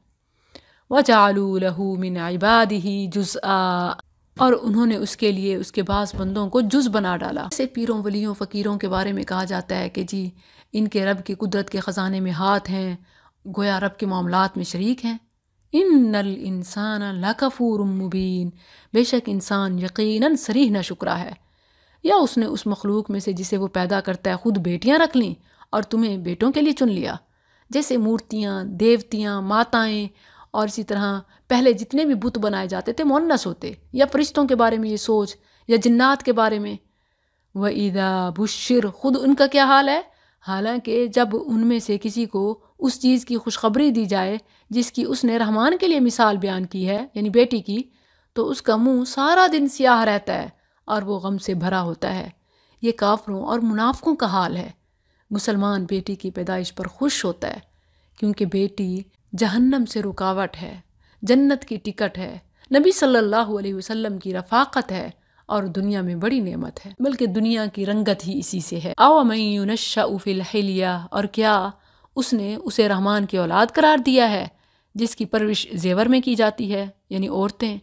Speaker 1: وجعلوا له من عباده جزءا और उन्होंने उसके लिए उसके बास बंदों को जुज बना डाला ऐसे पीरों वलियों फ़कीरों के बारे में कहा जाता है कि जी इनके रब की कुदरत के ख़जाने में हाथ हैं गोया रब के मामलों में शरीक हैं इन नल इंसान लकफूर मुबीन बेशक इंसान यकीनन सरीह न शुक्रा है या उसने उस मखलूक में से जिसे वो पैदा करता है ख़ुद बेटियाँ रख लीं और तुम्हें बेटों के लिए चुन लिया जैसे मूर्तियाँ देवतियाँ माताएँ और इसी तरह पहले जितने भी बुत बनाए जाते थे मोनस होते या फरिश्तों के बारे में ये सोच या जिन्नात के बारे में व ईदा बुशर ख़ुद उनका क्या हाल है हालांकि जब उनमें से किसी को उस चीज़ की खुशखबरी दी जाए जिसकी उसने रहमान के लिए मिसाल बयान की है यानी बेटी की तो उसका मुंह सारा दिन सियाह रहता है और वो गम से भरा होता है ये काफरों और मुनाफों का हाल है मुसलमान बेटी की पैदाइश पर खुश होता है क्योंकि बेटी जहन्नम से रुकावट है जन्नत की टिकट है नबी सल्लल्लाहु अलैहि वसल्लम की रफाकत है और दुनिया में बड़ी नेमत है बल्कि दुनिया की रंगत ही इसी से है यूनशा उफिलहलिया और क्या उसने उसे रहमान की औलाद करार दिया है जिसकी परविश जेवर में की जाती है यानी औरतें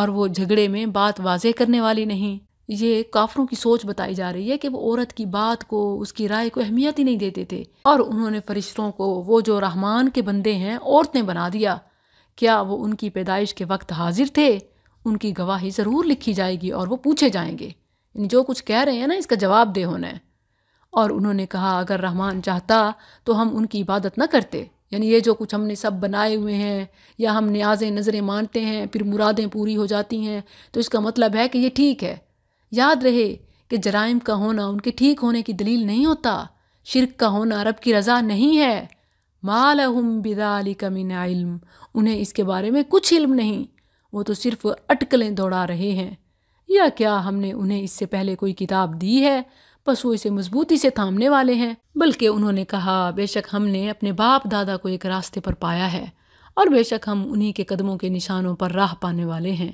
Speaker 1: और वो झगड़े में बात वाजे करने वाली नहीं ये काफरों की सोच बताई जा रही है कि वो औरत की बात को उसकी राय को अहमियत ही नहीं देते थे और उन्होंने फरिश्तों को वो जो रहमान के बंदे हैं औरतें बना दिया क्या वो उनकी पैदाइश के वक्त हाजिर थे उनकी गवाही ज़रूर लिखी जाएगी और वो पूछे जाएंगे जो कुछ कह रहे हैं ना इसका जवाब दे होना और उन्होंने कहा अगर रहमान चाहता तो हम उनकी इबादत ना करते यानी ये जो कुछ हमने सब बनाए हुए हैं या हम न्याजें नज़रें मानते हैं फिर मुरादें पूरी हो जाती हैं तो इसका मतलब है कि ये ठीक है याद रहे कि जराइम का होना उनके ठीक होने की दलील नहीं होता शिरक का होना रब की रज़ा नहीं है हम बिदाली कमिन इल्म उन्हें इसके बारे में कुछ इल्म नहीं वो तो सिर्फ अटकलें दौड़ा रहे हैं या क्या हमने उन्हें इससे पहले कोई किताब दी है बस वो इसे मजबूती से थामने वाले हैं बल्कि उन्होंने कहा बेशक हमने अपने बाप दादा को एक रास्ते पर पाया है और बेशक हम उन्हीं के कदमों के निशानों पर राह पाने वाले हैं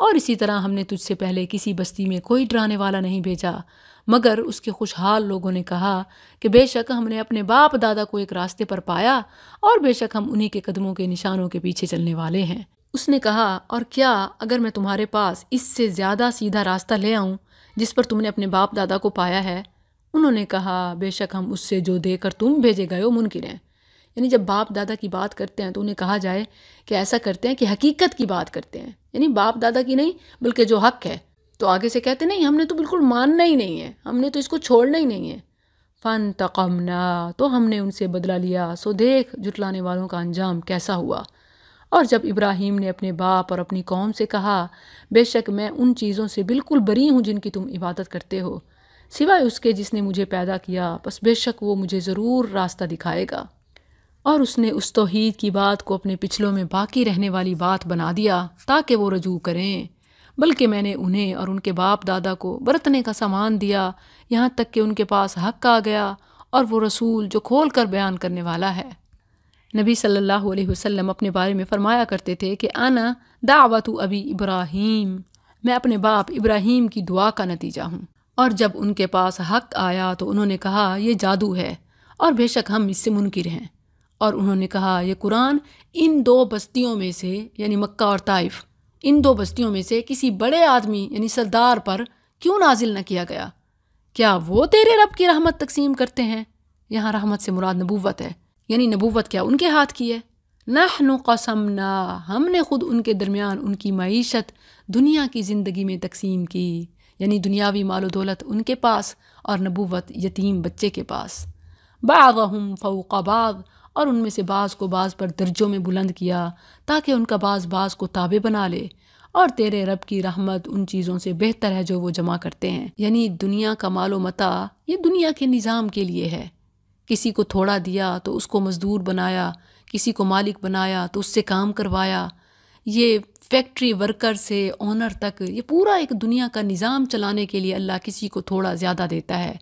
Speaker 1: और इसी तरह हमने तुझसे पहले किसी बस्ती में कोई डराने वाला नहीं भेजा मगर उसके खुशहाल लोगों ने कहा कि बेशक हमने अपने बाप दादा को एक रास्ते पर पाया और बेशक हम उन्हीं के कदमों के निशानों के पीछे चलने वाले हैं उसने कहा और क्या अगर मैं तुम्हारे पास इससे ज़्यादा सीधा रास्ता ले आऊँ जिस पर तुमने अपने बाप दादा को पाया है उन्होंने कहा बेशक हम उससे जो देकर तुम भेजे गए हो मुनकिन हैं यानी जब बाप दादा की बात करते हैं तो उन्हें कहा जाए कि ऐसा करते हैं कि हकीकत की बात करते हैं यानी बाप दादा की नहीं बल्कि जो हक है तो आगे से कहते नहीं हमने तो बिल्कुल मानना ही नहीं है हमने तो इसको छोड़ना ही नहीं है फ़न तकमना तो हमने उनसे बदला लिया सो देख जुटलाने वालों का अंजाम कैसा हुआ और जब इब्राहिम ने अपने बाप और अपनी कौम से कहा बेशक मैं उन चीज़ों से बिल्कुल बरी हूँ जिनकी तुम इबादत करते हो सिवाय उसके जिसने मुझे पैदा किया बस बेशक वो मुझे ज़रूर रास्ता दिखाएगा और उसने उस तोहद की बात को अपने पिछलों में बाकी रहने वाली बात बना दिया ताकि वो रजू करें बल्कि मैंने उन्हें और उनके बाप दादा को बरतने का सामान दिया यहाँ तक कि उनके पास हक आ गया और वो रसूल जो खोल कर बयान करने वाला है नबी सल्लल्लाहु अलैहि वसल्लम अपने बारे में फ़रमाया करते थे कि आना दावत अभी इब्राहिम मैं अपने बाप इब्राहिम की दुआ का नतीजा हूँ और जब उनके पास हक आया तो उन्होंने कहा यह जादू है और बेशक हम इससे मुनकर हैं और उन्होंने कहा यह कुरान इन दो बस्तियों में से यानी मक्का और ताइफ इन दो बस्तियों में से किसी बड़े आदमी यानी सरदार पर क्यों नाजिल न किया गया क्या वो तेरे रब की रहमत तकसीम करते हैं यहाँ रहमत से मुराद नबूवत है यानी नबूवत क्या उनके हाथ की है नहनु ना हमने ख़ुद उनके दरमियान उनकी मीशत दुनिया की ज़िंदगी में तकसीम की यानी दुनियावी मालो दौलत उनके पास और नबूवत यतीम बच्चे के पास बागम बाग और उनमें से बाज़ को बाज़ पर दर्जों में बुलंद किया ताकि उनका बाज़ बाज़ को ताबे बना ले और तेरे रब की रहमत उन चीज़ों से बेहतर है जो वो जमा करते हैं यानी दुनिया का मालो मता ये दुनिया के निज़ाम के लिए है किसी को थोड़ा दिया तो उसको मज़दूर बनाया किसी को मालिक बनाया तो उससे काम करवाया ये फैक्ट्री वर्कर से ओनर तक ये पूरा एक दुनिया का निज़ाम चलाने के लिए अल्लाह किसी को थोड़ा ज़्यादा देता है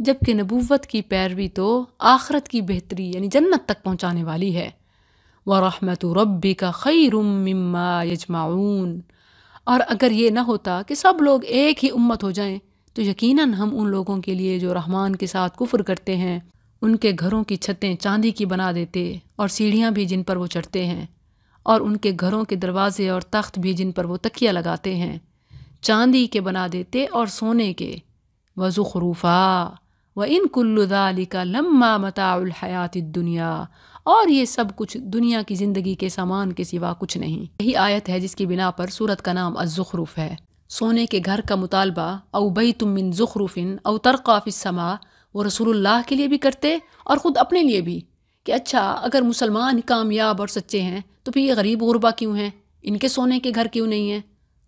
Speaker 1: जबकि नबूवत की पैरवी तो आखरत की बेहतरी यानी जन्नत तक पहुँचाने वाली है व रहमत रबी का खैरम्मा यजमाऊन और अगर ये ना होता कि सब लोग एक ही उम्मत हो जाएं तो यकीनन हम उन लोगों के लिए जो रहमान के साथ कुफर करते हैं उनके घरों की छतें चांदी की बना देते और सीढ़ियाँ भी जिन पर वो चढ़ते हैं और उनके घरों के दरवाजे और तख्त भी जिन पर वो तकिया लगाते हैं चांदी के बना देते और सोने के वज़ुखरूफ़ा व इन कुल्लुदालिका लम्मा मताउलहयात दुनिया और ये सब कुछ दुनिया की ज़िंदगी के सामान के सिवा कुछ नहीं यही आयत है जिसकी बिना पर सूरत का नाम अजुखरूफ है सोने के घर का मुतालबा अवबई तुम मिन जुखरूफिन अव समा वो रसूलुल्लाह के लिए भी करते और ख़ुद अपने लिए भी कि अच्छा अगर मुसलमान कामयाब और सच्चे हैं तो फिर ये गरीब गुरबा क्यों हैं इनके सोने के घर क्यों नहीं हैं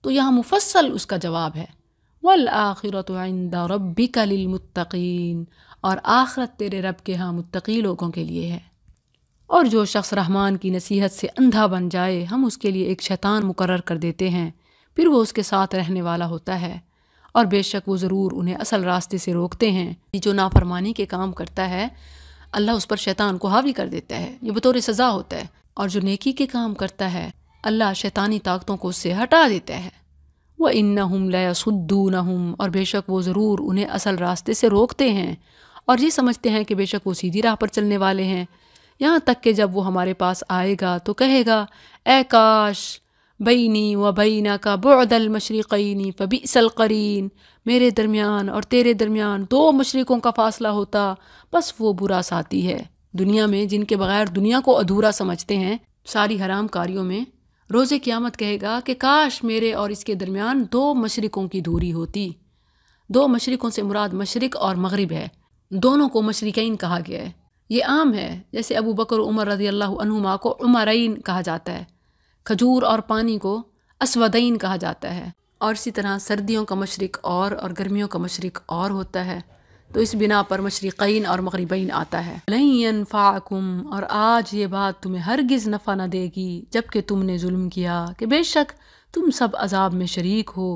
Speaker 1: तो यहाँ मुफसल उसका जवाब है वल आखिरत आइंदा रबी रबिक लमतकीन और आखरत तेरे रब के हाँ मुतकी लोगों के लिए है और जो शख्स रहमान की नसीहत से अंधा बन जाए हम उसके लिए एक शैतान मुकर कर देते हैं फिर वो उसके साथ रहने वाला होता है और बेशक वो ज़रूर उन्हें असल रास्ते से रोकते हैं कि जो नाफरमानी के काम करता है अल्लाह उस पर शैतान को हावी कर देता है ये बतौर सज़ा होता है और जो नेकी के काम करता है अल्लाह शैतानी ताकतों को उससे हटा देता है व इन हम न हम और बेशक वो ज़रूर उन्हें असल रास्ते से रोकते हैं और ये समझते हैं कि बेशक वो सीधी राह पर चलने वाले हैं यहाँ तक कि जब वो हमारे पास आएगा तो कहेगा ए काश बईनी व बईना का बदल मशरक़ीनी फ़बी करीन मेरे दरमियान और तेरे दरमियान दो मशरक़ों का फ़ासला होता बस वो बुरा साथी है दुनिया में जिनके बगैर दुनिया को अधूरा समझते हैं सारी हराम कारियों में की क़्यामत कहेगा कि काश मेरे और इसके दरमियान दो मशरक़ों की दूरी होती दो मशरक़ों से मुराद मशरक़ और मगरब है दोनों को मशरक़ैन कहा गया है ये आम है जैसे अबू बकर उमर रजी अल्लाह को उमरइन कहा जाता है खजूर और पानी को असवदैन कहा जाता है और इसी तरह सर्दियों का मशरक़ और और गर्मियों का मशरक़ और होता है तो इस बिना पर मशरक़ीन और मगरबीन आता है लयन फ़ाकुम और आज ये बात तुम्हें हरगिज़ नफ़ा न देगी जबकि तुमने जुल्म किया कि बेशक तुम सब अजाब में शरीक हो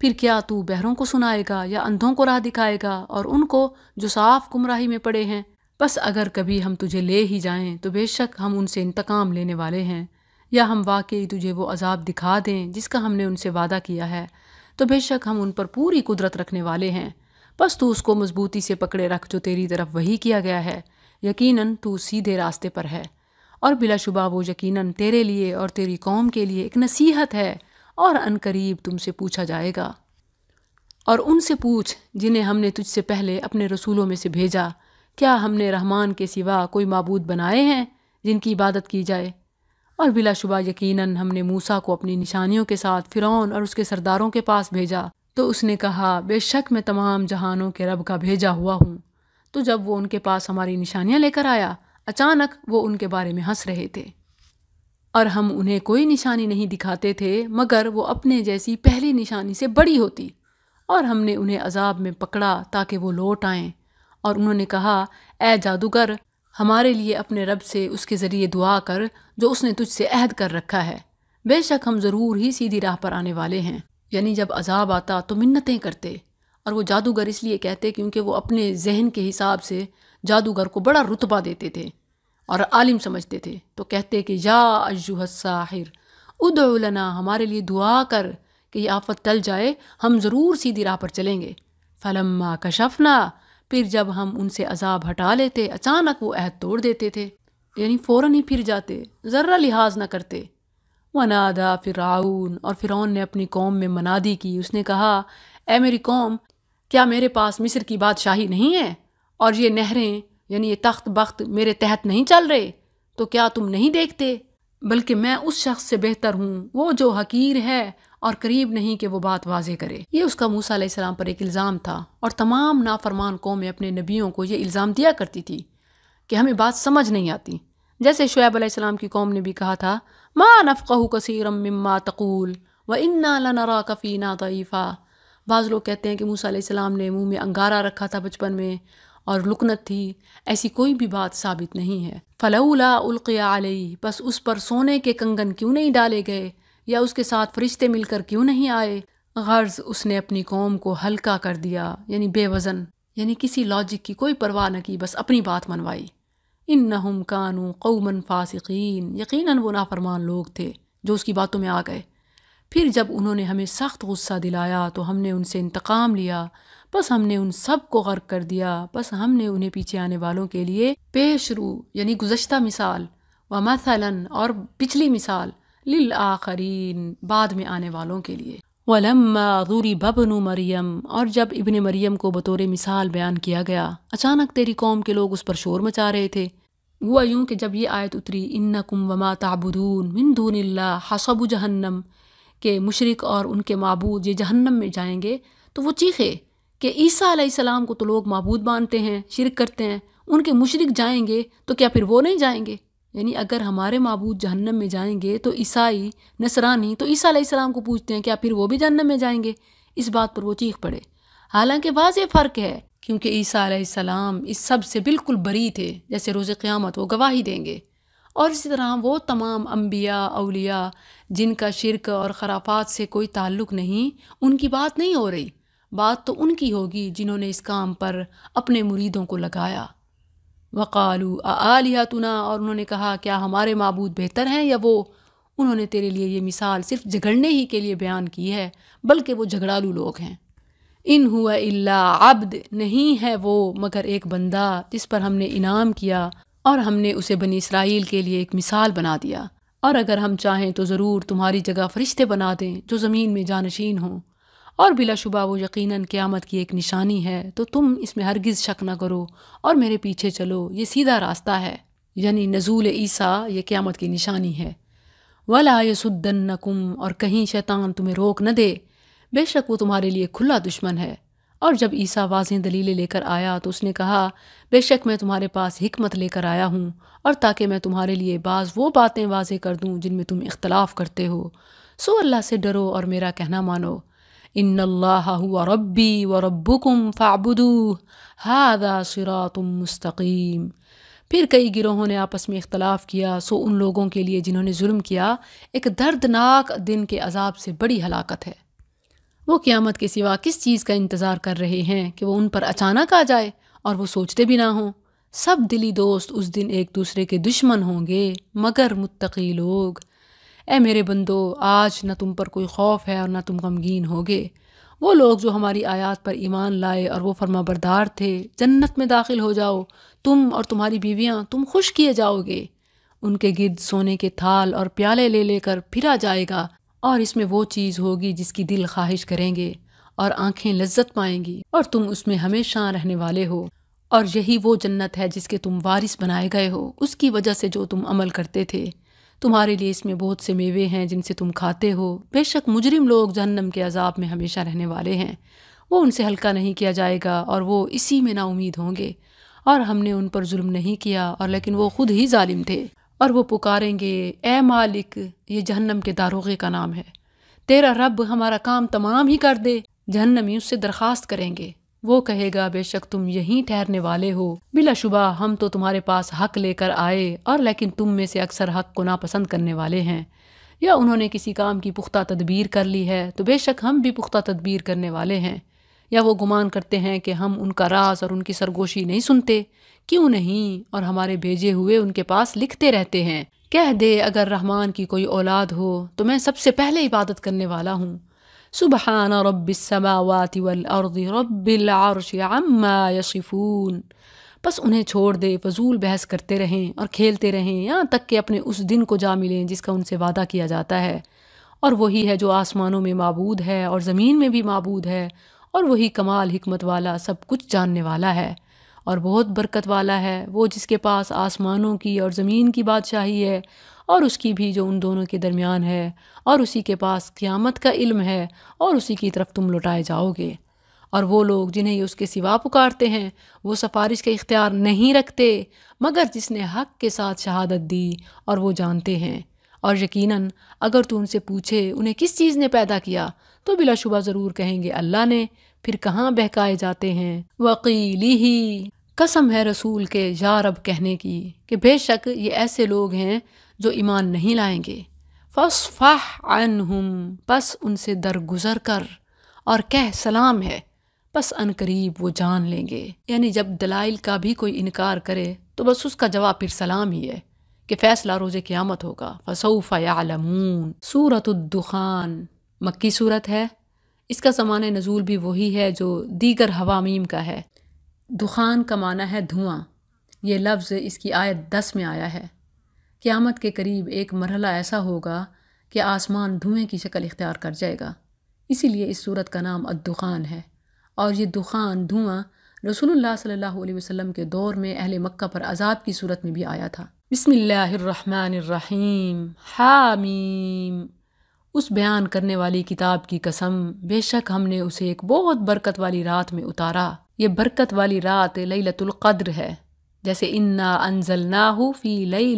Speaker 1: फिर क्या तू बहरों को सुनाएगा या अंधों को राह दिखाएगा और उनको जो साफ गुमराही में पड़े हैं बस अगर कभी हम तुझे ले ही जाएं तो बेशक हम उनसे इंतकाम लेने वाले हैं या हम वाकई तुझे वो अजाब दिखा दें जिसका हमने उनसे वादा किया है तो बेशक हम उन पर पूरी कुदरत रखने वाले हैं बस तू उसको मजबूती से पकड़े रख जो तेरी तरफ वही किया गया है यकीनन तू सीधे रास्ते पर है और बिलाशुबा वो यकीनन तेरे लिए और तेरी कौम के लिए एक नसीहत है और अनकरीब तुमसे पूछा जाएगा और उनसे पूछ जिन्हें हमने तुझसे पहले अपने रसूलों में से भेजा क्या हमने रहमान के सिवा कोई मबूद बनाए हैं जिनकी इबादत की जाए और बिलाशुबा यकीनन हमने मूसा को अपनी निशानियों के साथ फ़िरौन और उसके सरदारों के पास भेजा तो उसने कहा बेशक मैं तमाम जहानों के रब का भेजा हुआ हूँ तो जब वो उनके पास हमारी निशानियाँ लेकर आया अचानक वो उनके बारे में हंस रहे थे और हम उन्हें कोई निशानी नहीं दिखाते थे मगर वो अपने जैसी पहली निशानी से बड़ी होती और हमने उन्हें अजाब में पकड़ा ताकि वो लौट आएँ और उन्होंने कहा ऐ जादूगर हमारे लिए अपने रब से उसके ज़रिए दुआ कर जो उसने तुझसे अहद कर रखा है बेशक हम ज़रूर ही सीधी राह पर आने वाले हैं यानी जब अजाब आता तो मिन्नतें करते और वो जादूगर इसलिए कहते क्योंकि वो अपने जहन के हिसाब से जादूगर को बड़ा रुतबा देते थे और आलिम समझते थे तो कहते कि या अजुहसाहिर उदना हमारे लिए दुआ कर कि ये आफत टल जाए हम ज़रूर सीधी राह पर चलेंगे फलम्मा कशफना फिर जब हम उनसे अजाब हटा लेते अचानक वो अहद तोड़ देते थे यानी फ़ौर ही फिर जाते ज़र्रा लिहाज ना करते वनादा फ़िरआन और फ़िरौन ने अपनी कौम में मनादी की उसने कहा ए मेरी कौम क्या मेरे पास मिस्र की बादशाही नहीं है और ये नहरें यानी ये तख्त बख्त मेरे तहत नहीं चल रहे तो क्या तुम नहीं देखते बल्कि मैं उस शख्स से बेहतर हूँ वो जो हकीर है और करीब नहीं कि वो बात वाजे करे ये उसका मूसा सलाम पर एक इल्ज़ाम था और तमाम नाफरमान कौमें अपने नबियों को ये इल्ज़ाम दिया करती थी कि हमें बात समझ नहीं आती जैसे शुएब अलैहिस्सलाम की कौम ने भी कहा था माँ नफ़क़ कसरम मम्मा तकूल व इन्ना लनरा ना तयफ़ा बाज़ लोग कहते हैं कि मूसा अलैहिस्सलाम ने मुँह में अंगारा रखा था बचपन में और लुकनत थी ऐसी कोई भी बात साबित नहीं है फ़लौला उल्किया आलई बस उस पर सोने के कंगन क्यों नहीं डाले गए या उसके साथ फरिश्ते मिलकर क्यों नहीं आए गर्ज उसने अपनी कौम को हल्का कर दिया यानी बेवज़न यानी किसी लॉजिक की कोई परवाह न की बस अपनी बात मनवाई इन नहम कानू कौमन फासिकीन यकीनन वो नाफरमान लोग थे जो उसकी बातों में आ गए फिर जब उन्होंने हमें सख्त गुस्सा दिलाया तो हमने उनसे इंतकाम लिया बस हमने उन सब को गर्क कर दिया बस हमने उन्हें पीछे आने वालों के लिए पेश रू यानी गुज्त मिसाल व मसलन और पिछली मिसाल लिल आखरीन बाद में आने वालों के लिए वलम्मा ضُرِبَ बबन मरियम और जब इब्न मरियम को बतौर मिसाल बयान किया गया अचानक तेरी कौम के लोग उस पर शोर मचा रहे थे हुआ यूं कि जब ये आयत उतरी इन्ना कुम्बमा ताबुदून मिन हसबु जहन्नम के मुशरक और उनके मबूद ये जहन्नम में जाएंगे तो वो चीखे कि ईसा आसमाम को तो लोग मबूद मानते हैं शिरक करते हैं उनके मुशरक जाएंगे तो क्या फिर वो नहीं जाएंगे यानी अगर हमारे मबूद जहन्नम में जाएंगे तो ईसाई नसरानी तो ईसा सलाम को पूछते हैं क्या फिर वो भी जहन्नम में जाएंगे इस बात पर वो चीख पड़े हालांकि वाज फ़र्क है क्योंकि ईसा सलाम इस सब से बिल्कुल बरी थे जैसे रोज़ क़्यामत वो गवाही देंगे और इसी तरह वो तमाम अम्बिया अलिया जिनका शिरक और खराफात से कोई ताल्लुक़ नहीं उनकी बात नहीं हो रही बात तो उनकी होगी जिन्होंने इस काम पर अपने मुरीदों को लगाया वक़ालू आलियातना और उन्होंने कहा क्या हमारे मबूद बेहतर हैं या वो उन्होंने तेरे लिए ये मिसाल सिर्फ झगड़ने ही के लिए बयान की है बल्कि वो झगड़ालू लोग हैं इन हुआ इल्ला अब्द नहीं है वो मगर एक बंदा जिस पर हमने इनाम किया और हमने उसे बनी इसराइल के लिए एक मिसाल बना दिया और अगर हम चाहें तो ज़रूर तुम्हारी जगह फरिश्ते बना दें जो ज़मीन में जानशीन हों और बिलाशुबा वो यकीनन क़्यामत की एक निशानी है तो तुम इसमें हरगिज़ शक न करो और मेरे पीछे चलो ये सीधा रास्ता है यानी नजूल ईसा ये क़्यामत की निशानी है वला नकुम और कहीं शैतान तुम्हें रोक न दे बेशक वो तुम्हारे लिए खुला दुश्मन है और जब ईसा वाज दलीलें लेकर आया तो उसने कहा बेशक मैं तुम्हारे पास हमत लेकर आया हूँ और ताकि मैं तुम्हारे लिए बाज़ वो बातें वाज कर दूँ जिनमें तुम इख्तलाफ करते हो सो अल्लाह से डरो और मेरा कहना मानो इन अल्लाह हुआ रब्बी व रब्बुकुम फ़ाबुदू हादा सिरातुम मुस्तकीम फिर कई गिरोहों ने आपस में इख्तलाफ किया सो उन लोगों के लिए जिन्होंने जुल्म किया एक दर्दनाक दिन के अजाब से बड़ी हलाकत है वो क़्यामत के सिवा किस चीज़ का इंतज़ार कर रहे हैं कि वो उन पर अचानक आ जाए और वो सोचते भी ना हों सब दिली दोस्त उस दिन एक दूसरे के दुश्मन होंगे मगर मुतकी लोग ए मेरे बंदो आज न तुम पर कोई खौफ है और न तुम गमगीन होगे वो लोग जो हमारी आयात पर ईमान लाए और वो फरमाबरदार थे जन्नत में दाखिल हो जाओ तुम और तुम्हारी बीवियाँ तुम खुश किए जाओगे उनके गिरद सोने के थाल और प्याले ले लेकर फिरा जाएगा और इसमें वो चीज़ होगी जिसकी दिल ख्वाहिश करेंगे और आंखें लज्जत पाएंगी और तुम उसमें हमेशा रहने वाले हो और यही वो जन्नत है जिसके तुम वारिस बनाए गए हो उसकी वजह से जो तुम अमल करते थे तुम्हारे लिए इसमें बहुत से मेवे हैं जिनसे तुम खाते हो बेशक मुजरिम लोग जहन्नम के अजाब में हमेशा रहने वाले हैं वो उनसे हल्का नहीं किया जाएगा और वो इसी में नाउमीद होंगे और हमने उन पर जुल्म नहीं किया और लेकिन वो खुद ही जालिम थे और वो पुकारेंगे ए मालिक ये जहन्नम के दारोगे का नाम है तेरा रब हमारा काम तमाम ही कर दे जहन्नमी उससे दरख्वास्त करेंगे वो कहेगा बेशक तुम यहीं ठहरने वाले हो बिलाशुबा हम तो तुम्हारे पास हक लेकर आए और लेकिन तुम में से अक्सर हक को नापसंद करने वाले हैं या उन्होंने किसी काम की पुख्ता तदबीर कर ली है तो बेशक हम भी पुख्ता तदबीर करने वाले हैं या वो गुमान करते हैं कि हम उनका राज और उनकी सरगोशी नहीं सुनते क्यों नहीं और हमारे भेजे हुए उनके पास लिखते रहते हैं कह दे अगर रहमान की कोई औलाद हो तो मैं सबसे पहले इबादत करने वाला हूँ سبحان رب الसमावात वल रब्बिल अर्श अम्मा यशिफून बस उन्हें छोड़ दे फजूल बहस करते रहें और खेलते रहें यहाँ तक कि अपने उस दिन को जा मिलें जिसका उनसे वादा किया जाता है और वही है जो आसमानों में मबूद है और ज़मीन में भी मबूद है और वही कमाल हमत वाला सब कुछ जानने वाला है और बहुत बरकत वाला है वो जिसके पास आसमानों की और ज़मीन की बादशाही है और उसकी भी जो उन दोनों के दरमियान है और उसी के पास क़ियामत का इल्म है और उसी की तरफ तुम लौटाए जाओगे और वो लोग जिन्हें ये उसके सिवा पुकारते हैं वो सफारिश का इख्तियार नहीं रखते मगर जिसने हक के साथ शहादत दी और वो जानते हैं और यकीनन अगर तू उनसे पूछे उन्हें किस चीज़ ने पैदा किया तो बिलाशुबा ज़रूर कहेंगे अल्लाह ने फिर कहाँ बहकाए जाते हैं वकीली ही कसम है रसूल के या रब कहने की कि बेशक ये ऐसे लोग हैं जो ईमान नहीं लाएंगे फसफ़ाह अनहुम बस उनसे दरगुजर कर और कह सलाम है बस अनकरीब वो जान लेंगे यानी जब दलाइल का भी कोई इनकार करे तो बस उसका जवाब फिर सलाम ही है कि फ़ैसला रोज़ क़्यामत होगा फसौफ़ यालमून सूरत दुखान मक्की सूरत है इसका समान नज़ूल भी वही है जो दीगर हवामीम का है दुखान का माना है धुआं ये लफ्ज़ इसकी आयत दस में आया है क़्यामत के करीब एक मरहला ऐसा होगा कि आसमान धुएँ की शक्ल इख्तियार कर जाएगा इसीलिए इस सूरत का नाम अदुखान है और ये दुखान धुआँ रसूलुल्लाह सल्लल्लाहु अलैहि वसल्लम के दौर में अहल मक्का पर अजाब की सूरत में भी आया था बिसमीम हामीम उस बयान करने वाली किताब की कसम बेशक हमने उसे एक बहुत बरकत वाली रात में उतारा ये बरकत वाली रात कद्र है जैसे इन्ना अनजलना हो फ़ी लई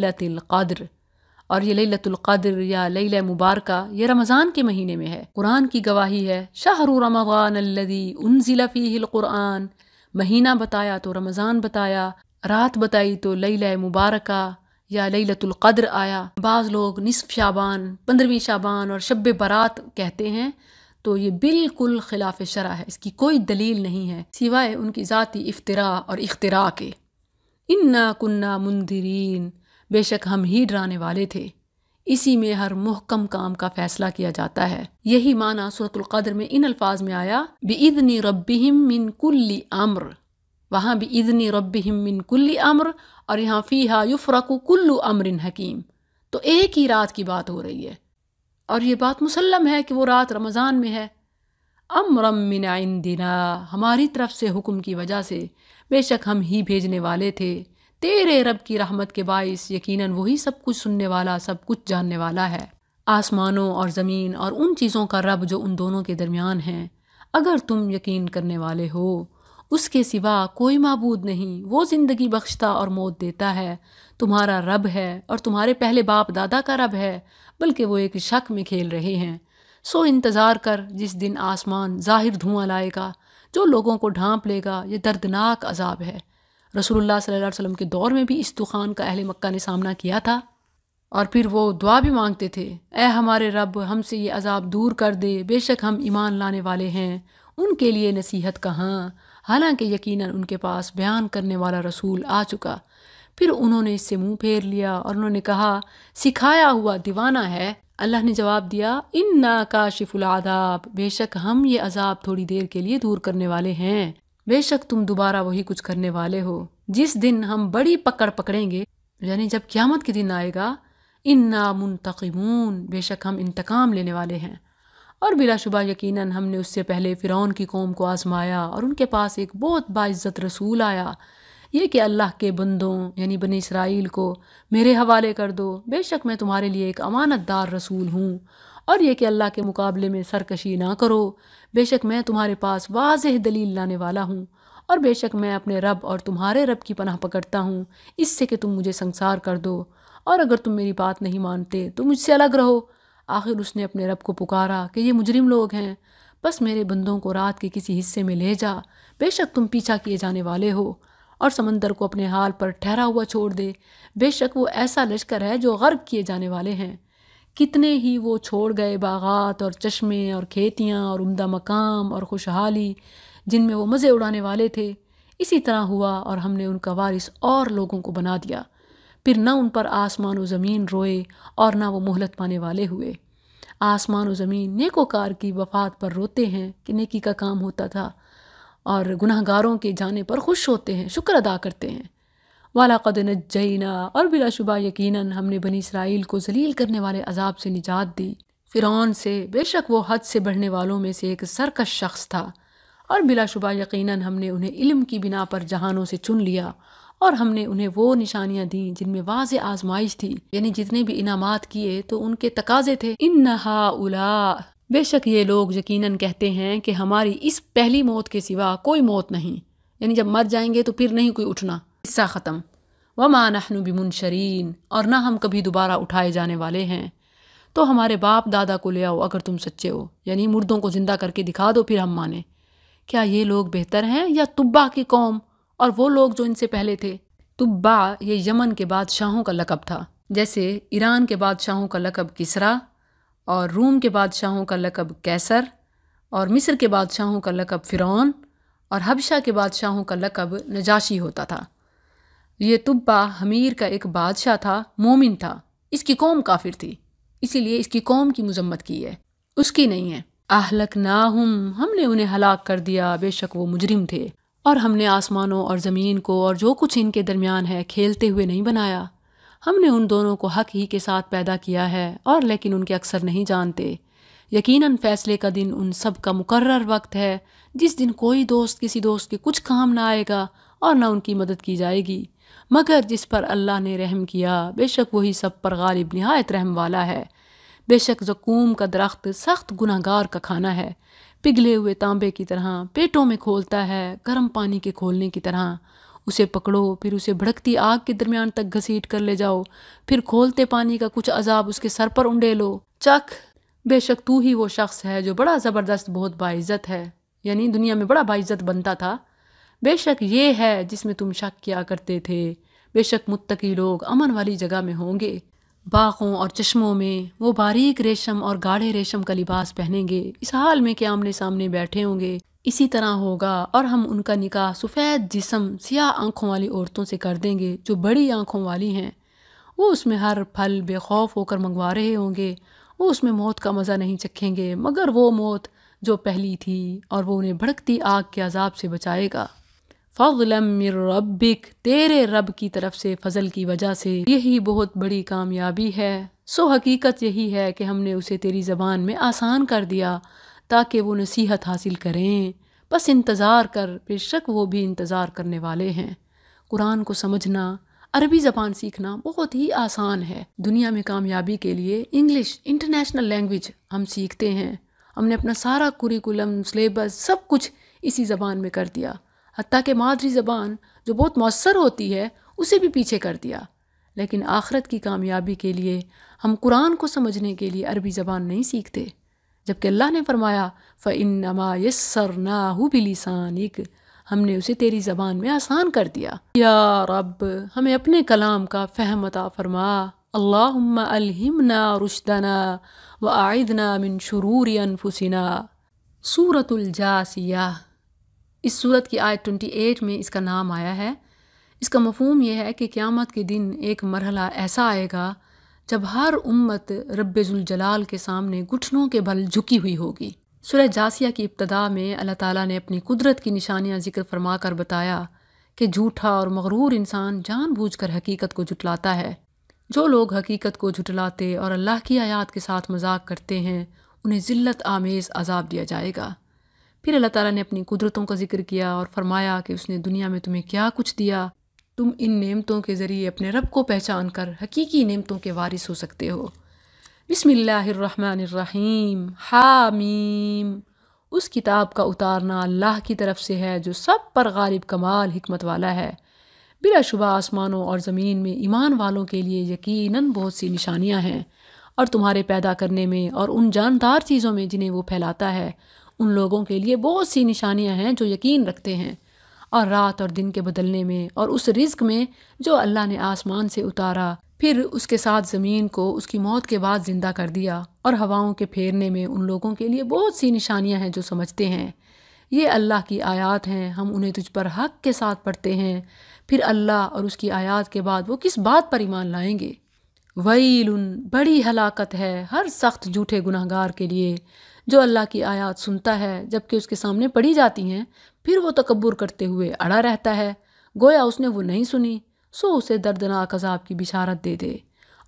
Speaker 1: क़द्र और ये लतुल्क़द्र या लई लबारक ये रमज़ान के महीने में है कुरान की गवाही है शाहरु रमज़ान अल्लदी उनजिला महीना बताया तो रमज़ान बताया रात बताई तो लई मुबारक या लई लतुल्क़द्र आया बाज़ लोग निसफ़ शाबान पंद्रहवीं शाबान और शब बरात कहते हैं तो ये बिल्कुल खिलाफ शरा है इसकी कोई दलील नहीं है सिवाय उनकी ज़ाती अफ्तरा और इख्तरा के इन्ना कुन्ना मुंदिरीन बेशक हम ही डराने वाले थे इसी में हर मुहकम काम का फैसला किया जाता है यही माना सूरतुल्कद्र में इन अल्फाज में आया इदनी रब्बिम मिन कुल्ली अम्र वहाँ इदनी रब्बिम मिन कुल्ली अम्र और यहाँ फ़ीहा युफ़रकु कुल्लु अमरिन हकीम तो एक ही रात की बात हो रही है और ये बात मुसलम है कि वो रात रमज़ान में है अमरम मिन दिना हमारी तरफ से हुक्म की वजह से बेशक हम ही भेजने वाले थे तेरे रब की रहमत के बायस यकीनन वही सब कुछ सुनने वाला सब कुछ जानने वाला है आसमानों और ज़मीन और उन चीज़ों का रब जो उन दोनों के दरमियान है अगर तुम यकीन करने वाले हो उसके सिवा कोई मबूद नहीं वो ज़िंदगी बख्शता और मौत देता है तुम्हारा रब है और तुम्हारे पहले बाप दादा का रब है बल्कि वो एक शक में खेल रहे हैं सो इंतज़ार कर जिस दिन आसमान ज़ाहिर धुआं लाएगा जो लोगों को ढांप लेगा ये दर्दनाक अजाब है रसूलुल्लाह सल्लल्लाहु अलैहि वसल्लम के दौर में भी इस तूफ़ान का अहले मक्का ने सामना किया था और फिर वो दुआ भी मांगते थे ए हमारे रब हमसे ये अजाब दूर कर दे बेशक हम ईमान लाने वाले हैं उनके लिए नसीहत कहाँ हालांकि यकीन उनके पास बयान करने वाला रसूल आ चुका फिर उन्होंने इससे मुंह फेर लिया और उन्होंने कहा सिखाया हुआ दीवाना है अल्लाह ने जवाब दिया इन नाकाशिफुल आदाब बेशक हम ये अजाब थोड़ी देर के लिए दूर करने वाले हैं बेशक तुम दोबारा वही कुछ करने वाले हो जिस दिन हम बड़ी पकड़ पकड़ेंगे यानी जब क्यामत के दिन आएगा इन नामुनतकमून बेशक हम इंतकाम लेने वाले हैं और बिलाशुबा यकीन हमने उससे पहले फ़िरौन की कौम को आजमाया और उनके पास एक बहुत बाज़्ज़त रसूल आया ये कि अल्लाह के बंदों यानी बनी इसराइल को मेरे हवाले कर दो बेशक मैं तुम्हारे लिए एक अमानतदार रसूल हूँ और ये कि अल्लाह के मुकाबले में सरकशी ना करो बेशक मैं तुम्हारे पास वाज दलील लाने वाला हूँ और बेशक मैं अपने रब और तुम्हारे रब की पनाह पकड़ता हूँ इससे कि तुम मुझे संसार कर दो और अगर तुम मेरी बात नहीं मानते तो मुझसे अलग रहो आखिर उसने अपने रब को पुकारा कि ये मुजरिम लोग हैं बस मेरे बंदों को रात के किसी हिस्से में ले जा बेशक तुम पीछा किए जाने वाले हो और समंदर को अपने हाल पर ठहरा हुआ छोड़ दे बेशक वो ऐसा लश्कर है जो गर्क किए जाने वाले हैं कितने ही वो छोड़ गए बागात और चश्मे और खेतियाँ और उमदा मकाम और खुशहाली जिनमें वो मज़े उड़ाने वाले थे इसी तरह हुआ और हमने उनका वारिस और लोगों को बना दिया फिर न उन पर आसमान व ज़मीन रोए और ना वो मोहलत पाने वाले हुए आसमान व ज़मीन नेकोकार की वफात पर रोते हैं कि नेकी का काम होता था और गुनाहगारों के जाने पर खुश होते हैं शुक्र अदा करते हैं वाला कद नजैना और बिलाशुबा यकीन हमने बनी इसराइल को जलील करने वाले अजाब से निजात दी फिर से बेशक वो हद से बढ़ने वालों में से एक सरकश शख्स था और बिलाशुबा यकीन हमने उन्हें इल्म की बिना पर जहानों से चुन लिया और हमने उन्हें वो निशानियाँ दीं जिनमें वाज आजमाइश थी यानी जितने भी इनामात किए तो उनके तकाजे थे इन नहा उला बेशक ये लोग यकीनन कहते हैं कि हमारी इस पहली मौत के सिवा कोई मौत नहीं यानी जब मर जाएंगे तो फिर नहीं कोई उठना हिस्सा ख़त्म व मानहनु बिमुनशरीन और ना हम कभी दोबारा उठाए जाने वाले हैं तो हमारे बाप दादा को ले आओ अगर तुम सच्चे हो यानी मुर्दों को ज़िंदा करके दिखा दो फिर हम माने क्या ये लोग बेहतर हैं या तुब्बा की कौम और वो लोग जो इनसे पहले थे तुब्बा ये यमन के बादशाहों का लकब था जैसे ईरान के बादशाहों का लकब किसरा और रूम के बादशाहों का लकब कैसर और मिस्र के बादशाहों का लकब फ़िरौन और हबशा के बादशाहों का लकब नजाशी होता था ये तुब्बा हमीर का एक बादशाह था मोमिन था इसकी कौम काफिर थी इसीलिए इसकी कौम की मजम्मत की है उसकी नहीं है आहलक ना हम हमने उन्हें हलाक कर दिया बेशक वो मुजरिम थे और हमने आसमानों और ज़मीन को और जो कुछ इनके दरमियान है खेलते हुए नहीं बनाया हमने उन दोनों को हक ही के साथ पैदा किया है और लेकिन उनके अक्सर नहीं जानते यकीनन फैसले का दिन उन सब का मुकर्र वक्त है जिस दिन कोई दोस्त किसी दोस्त के कुछ काम ना आएगा और ना उनकी मदद की जाएगी मगर जिस पर अल्लाह ने रहम किया बेशक वही सब पर गालिब नहायत रहम वाला है बेशक जकूम का दरख्त सख्त गुनागार का खाना है पिघले हुए तांबे की तरह पेटों में खोलता है गर्म पानी के खोलने की तरह उसे पकड़ो फिर उसे भड़कती आग के दरमियान तक घसीट कर ले जाओ फिर खोलते पानी का कुछ अजाब उसके सर पर उंडे लो चख बेशक तू ही वो शख्स है जो बड़ा ज़बरदस्त बहुत बाइज़त है यानी दुनिया में बड़ा बाइज़त बनता था बेशक ये है जिसमें तुम शक किया करते थे बेशक मुत्तकी लोग अमन वाली जगह में होंगे बागों और चश्मों में वो बारीक रेशम और गाढ़े रेशम का लिबास पहनेंगे इस हाल में कि आमने सामने बैठे होंगे इसी तरह होगा और हम उनका निकाह सफ़ेद जिसम सियाह आँखों वाली औरतों से कर देंगे जो बड़ी आँखों वाली हैं वो उसमें हर फल बेखौफ होकर मंगवा रहे होंगे वो उसमें मौत का मज़ा नहीं चखेंगे मगर वो मौत जो पहली थी और वो उन्हें भड़कती आग के अजाब से बचाएगा फ़ल रबिक तेरे रब की तरफ से फजल की वजह से यही बहुत बड़ी कामयाबी है सो हकीकत यही है कि हमने उसे तेरी ज़बान में आसान कर दिया ताकि वो नसीहत हासिल करें बस इंतज़ार कर बेशक वो भी इंतज़ार करने वाले हैं कुरान को समझना अरबी ज़बान सीखना बहुत ही आसान है दुनिया में कामयाबी के लिए इंग्लिश इंटरनेशनल लैंग्वेज हम सीखते हैं हमने अपना सारा कुरिकुलम सलेबस सब कुछ इसी ज़बान में कर दिया हती कि मादरी ज़बान जो बहुत मौसर होती है उसे भी पीछे कर दिया लेकिन आखरत की कामयाबी के लिए हम कुरान को समझने के लिए अरबी ज़बान नहीं सीखते जबकि अल्लाह ने फरमाया इन नमा यसर ना हो बिलिसानिक हमने उसे तेरी ज़बान में आसान कर दिया या रब हमें अपने कलाम का फ़हम अता फरमा अल्लाम अलहमना रुशदना व आयदना मिन शरूर अनफुसिना सूरतुलजासिया इस सूरत की आयत ट्वेंटी एट में इसका नाम आया है इसका मफहम यह है कि क़्यामत के दिन एक मरहला ऐसा आएगा जब हर उम्मत जलाल के सामने घुटनों के बल झुकी हुई होगी सुरह जासिया की इब्तदा में अल्लाह ताला ने अपनी कुदरत की निशानियाँ जिक्र फरमा कर बताया कि झूठा और मगरूर इंसान जानबूझकर हकीकत को जुटलाता है जो लोग हकीकत को जुटलाते और अल्लाह की आयात के साथ मजाक करते हैं उन्हें ज़िल्लत आमेज़ अजाब दिया जाएगा फिर अल्लाह ताला ने अपनी कुदरतों का जिक्र किया और फरमाया कि उसने दुनिया में तुम्हें क्या कुछ दिया तुम इन नेमतों के ज़रिए अपने रब को पहचान कर हकीकी नेमतों के वारिस हो सकते हो बिसमीम हामीम उस किताब का उतारना अल्लाह की तरफ से है जो सब पर गालिब कमाल हमत वाला है बिलाशुबा आसमानों और ज़मीन में ईमान वालों के लिए यकीनन बहुत सी निशानियाँ हैं और तुम्हारे पैदा करने में और उन जानदार चीज़ों में जिन्हें वो फैलाता है उन लोगों के लिए बहुत सी निशानियाँ हैं जो यकीन रखते हैं और रात और दिन के बदलने में और उस रिज्क में जो अल्लाह ने आसमान से उतारा फिर उसके साथ ज़मीन को उसकी मौत के बाद ज़िंदा कर दिया और हवाओं के फेरने में उन लोगों के लिए बहुत सी निशानियां हैं जो समझते हैं ये अल्लाह की आयत हैं हम उन्हें तुझ पर हक के साथ पढ़ते हैं फिर अल्लाह और उसकी आयत के बाद वो किस बात पर ईमान लाएंगे वईल बड़ी हलाकत है हर सख्त झूठे गुनाहगार के लिए जो अल्लाह की आयत सुनता है जबकि उसके सामने पढ़ी जाती हैं फिर वो तकबर करते हुए अड़ा रहता है गोया उसने वो नहीं सुनी सो उसे दर्दनाक अजाब की बिशारत दे दे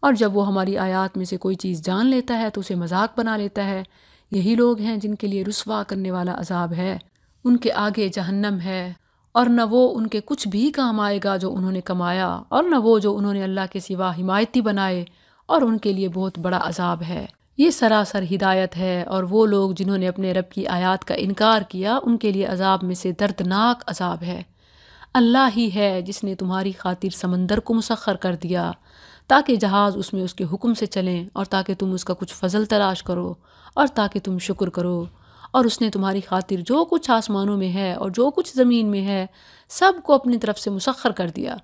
Speaker 1: और जब वो हमारी आयात में से कोई चीज़ जान लेता है तो उसे मजाक बना लेता है यही लोग हैं जिनके लिए रसवा करने वाला अजाब है उनके आगे जहन्नम है और न वो उनके कुछ भी काम आएगा जो उन्होंने कमाया और न वो जो उन्होंने अल्लाह के सिवा हिमायती बनाए और उनके लिए बहुत बड़ा अजाब है ये सरासर हिदायत है और वो लोग जिन्होंने अपने रब की आयात का इनकार किया उनके लिए अजाब में से दर्दनाक अजाब है अल्लाह ही है जिसने तुम्हारी खातिर समंदर को मुसखर कर दिया ताकि जहाज़ उसमें उसके हुक्म से चलें और ताकि तुम उसका कुछ फजल तलाश करो और ताकि तुम शुक्र करो और उसने तुम्हारी खातिर जो कुछ आसमानों में है और जो कुछ ज़मीन में है सब को अपनी तरफ से मुसखर कर दिया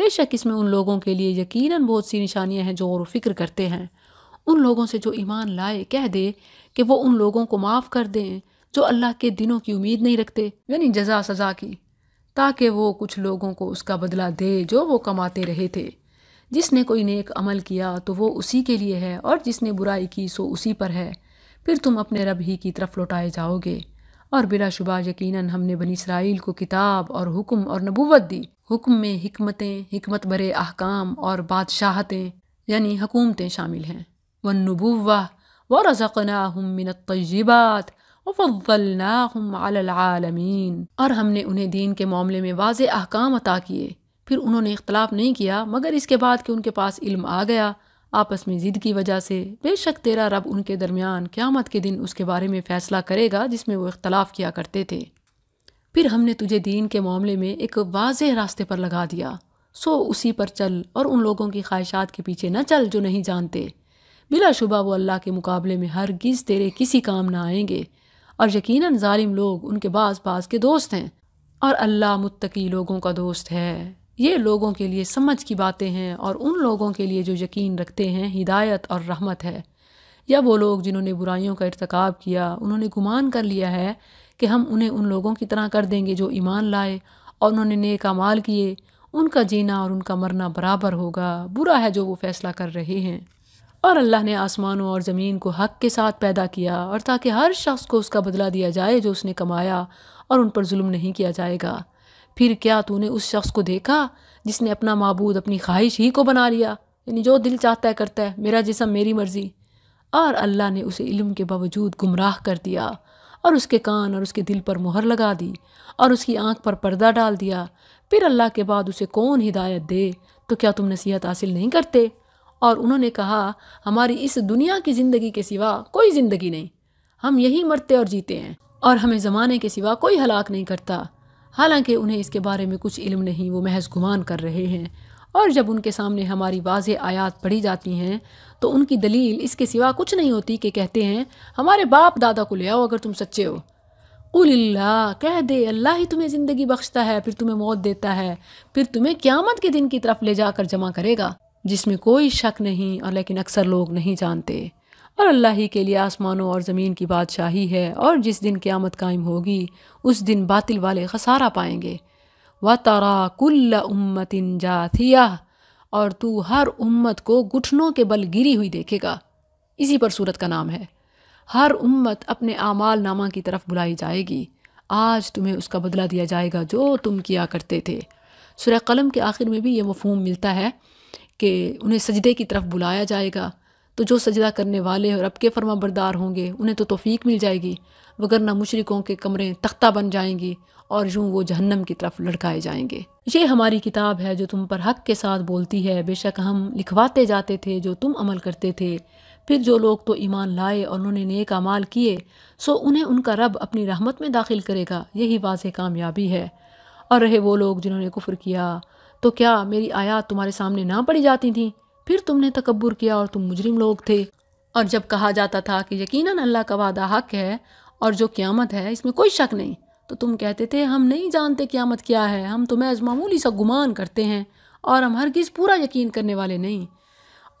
Speaker 1: बेशक इसमें उन लोगों के लिए यकीनन बहुत सी निशानियाँ हैं जो गौर व फिक्र करते हैं उन लोगों से जो ईमान लाए कह दे कि वो उन लोगों को माफ़ कर दें जो अल्लाह के दिनों की उम्मीद नहीं रखते यानी जजा सज़ा की ताकि वो कुछ लोगों को उसका बदला दे जो वो कमाते रहे थे जिसने कोई नेक अमल किया तो वो उसी के लिए है और जिसने बुराई की सो उसी पर है फिर तुम अपने रब ही की तरफ लौटाए जाओगे और बिलाशुबा यकीनन हमने बनी इसराइल को किताब और हुक्म और नबूवत दी हुक्म में हमतें हमत बरे अहकाम और बादशाहतें यानी हकूमतें शामिल हैं والنبوة ورزقनाहुम मिन तय्यबात वफ़ल्नाहुम आलमीन और हमने उन्हें दीन के मामले में वाज अहकाम अता किए फिर उन्होंने इख्तलाफ नहीं किया मगर इसके बाद कि उनके पास इल्म आ गया आपस में ज़िद की वजह से बेशक तेरा रब उनके दरमियान क़्यामत के दिन उसके बारे में फ़ैसला करेगा जिसमें वो इख्तलाफ किया करते थे फिर हमने तुझे दीन के मामले में एक वाज रास्ते पर लगा दिया सो उसी पर चल और उन लोगों की ख्वाहिशात के पीछे न चल जो नहीं जानते बिलाशुबा वो अल्लाह के मुकाबले में हर गिज़ तेरे किसी काम ना आएंगे और यकीनन जालिम लोग उनके बास बास के दोस्त हैं और अल्लाह मुत्तकी लोगों का दोस्त है ये लोगों के लिए समझ की बातें हैं और उन लोगों के लिए जो यकीन रखते हैं हिदायत और रहमत है या वो लोग जिन्होंने बुराइयों का इरतकब किया उन्होंने गुमान कर लिया है कि हम उन्हें उन लोगों की तरह कर देंगे जो ईमान लाए और उन्होंने नेक अमाल किए उनका जीना और उनका मरना बराबर होगा बुरा है जो वो फैसला कर रहे हैं और अल्लाह ने आसमानों और ज़मीन को हक के साथ पैदा किया और ताकि हर शख्स को उसका बदला दिया जाए जो उसने कमाया और उन पर जुल्म नहीं किया जाएगा फिर क्या तूने उस शख्स को देखा जिसने अपना मबूद अपनी ख्वाहिश ही को बना लिया यानी जो दिल चाहता है करता है मेरा जिसम मेरी मर्ज़ी और अल्लाह ने उसे इल्म के बावजूद गुमराह कर दिया और उसके कान और उसके दिल पर मुहर लगा दी और उसकी आँख पर पर्दा डाल दिया फिर अल्लाह के बाद उसे कौन हिदायत दे तो क्या तुम नसीहत हासिल नहीं करते और उन्होंने कहा हमारी इस दुनिया की ज़िंदगी के सिवा कोई ज़िंदगी नहीं हम यही मरते और जीते हैं और हमें ज़माने के सिवा कोई हलाक नहीं करता हालांकि उन्हें इसके बारे में कुछ इल्म नहीं वो महज गुमान कर रहे हैं और जब उनके सामने हमारी वाज आयात पढ़ी जाती हैं तो उनकी दलील इसके सिवा कुछ नहीं होती कि कहते हैं हमारे बाप दादा को ले आओ अगर तुम सच्चे हो कुल्ला कह दे अल्लाह ही तुम्हें ज़िंदगी बख्शता है फिर तुम्हें मौत देता है फिर तुम्हें क़्यामत के दिन की तरफ ले जाकर जमा करेगा जिसमें कोई शक नहीं और लेकिन अक्सर लोग नहीं जानते और अल्लाह ही के लिए आसमानों और ज़मीन की बादशाही है और जिस दिन क़्यामत कायम होगी उस दिन बातिल वाले खसारा पाएंगे व तारा कुल्ल उम्मतिन जाथिया और तू हर उम्मत को घुटनों के बल गिरी हुई देखेगा इसी पर सूरत का नाम है हर उम्मत अपने आमाल नामा की तरफ बुलाई जाएगी आज तुम्हें उसका बदला दिया जाएगा जो तुम किया करते थे सुरह कलम के आखिर में भी ये मफहम मिलता है कि उन्हें सजदे की तरफ बुलाया जाएगा तो जो सजदा करने वाले और रब के फर्मा बरदार होंगे उन्हें तो तोफ़ीक मिल जाएगी वगरना मुशरकों के कमरे तख्ता बन जाएंगी और यूं वो जहन्नम की तरफ लड़काए जाएंगे ये हमारी किताब है जो तुम पर हक के साथ बोलती है बेशक हम लिखवाते जाते थे जो तुम अमल करते थे फिर जो लोग तो ईमान लाए और उन्होंने नेक अमाल किए सो उन्हें उनका रब अपनी रहमत में दाखिल करेगा यही वाज कामयाबी है और रहे वो लोग जिन्होंने कुफ्र किया तो क्या मेरी आयात तुम्हारे सामने ना पड़ी जाती थी फिर तुमने तकबर किया और तुम मुजरिम लोग थे और जब कहा जाता था कि यकीनन अल्लाह का वादा हक है और जो क़्यामत है इसमें कोई शक नहीं तो तुम कहते थे हम नहीं जानते क़्यामत क्या है हम तो महज मामूली सा गुमान करते हैं और हम हर किस पूरा यकीन करने वाले नहीं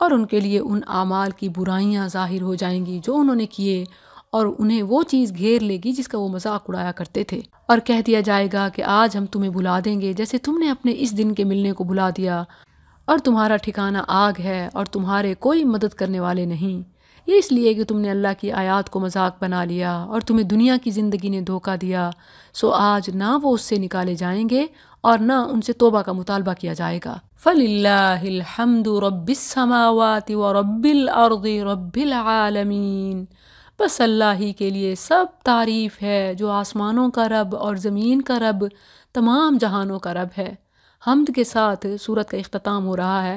Speaker 1: और उनके लिए उन आमाल की बुराइयां ज़ाहिर हो जाएंगी जो उन्होंने किए और उन्हें वो चीज़ घेर लेगी जिसका वो मजाक उड़ाया करते थे और कह दिया जाएगा कि आज हम तुम्हें भुला देंगे जैसे तुमने अपने इस दिन के मिलने को भुला दिया और तुम्हारा ठिकाना आग है और तुम्हारे कोई मदद करने वाले नहीं ये इसलिए कि तुमने अल्लाह की आयत को मजाक बना लिया और तुम्हें दुनिया की ज़िंदगी ने धोखा दिया सो आज ना वो उससे निकाले जाएंगे और ना उनसे तोबा का मुतालबा किया जाएगा फ़लिल्लाहमद व रबिल रबिल आलमीन बस अल्लाह ही के लिए सब तारीफ़ है जो आसमानों का रब और ज़मीन का रब तमाम जहानों का रब है हमद के साथ सूरत का अख्ताम हो रहा है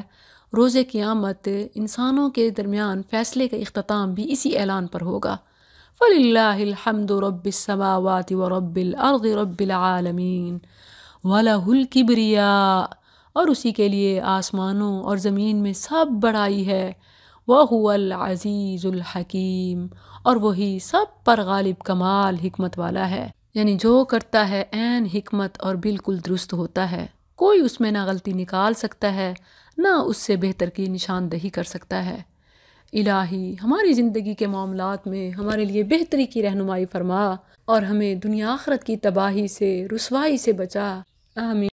Speaker 1: की क़ियामत इंसानों के दरमियान फ़ैसले का अख्ताम भी इसी ऐलान पर होगा फ़लिल्लाहमद रबावत व रबिल रबालमीन वलाहुल किबरिया और उसी के लिए आसमानों और ज़मीन में सब बड़ाई है वजीज़ुल हकीम और वही सब पर गालिब कमाल हिकमत वाला है यानी जो करता है एन हिकमत और बिल्कुल दुरुस्त होता है कोई उसमें ना गलती निकाल सकता है ना उससे बेहतर की निशानदही कर सकता है इलाही हमारी ज़िंदगी के मामला में हमारे लिए बेहतरी की रहनुमाई फरमा और हमें दुनिया आखरत की तबाही से रसवाई से बचा आमीन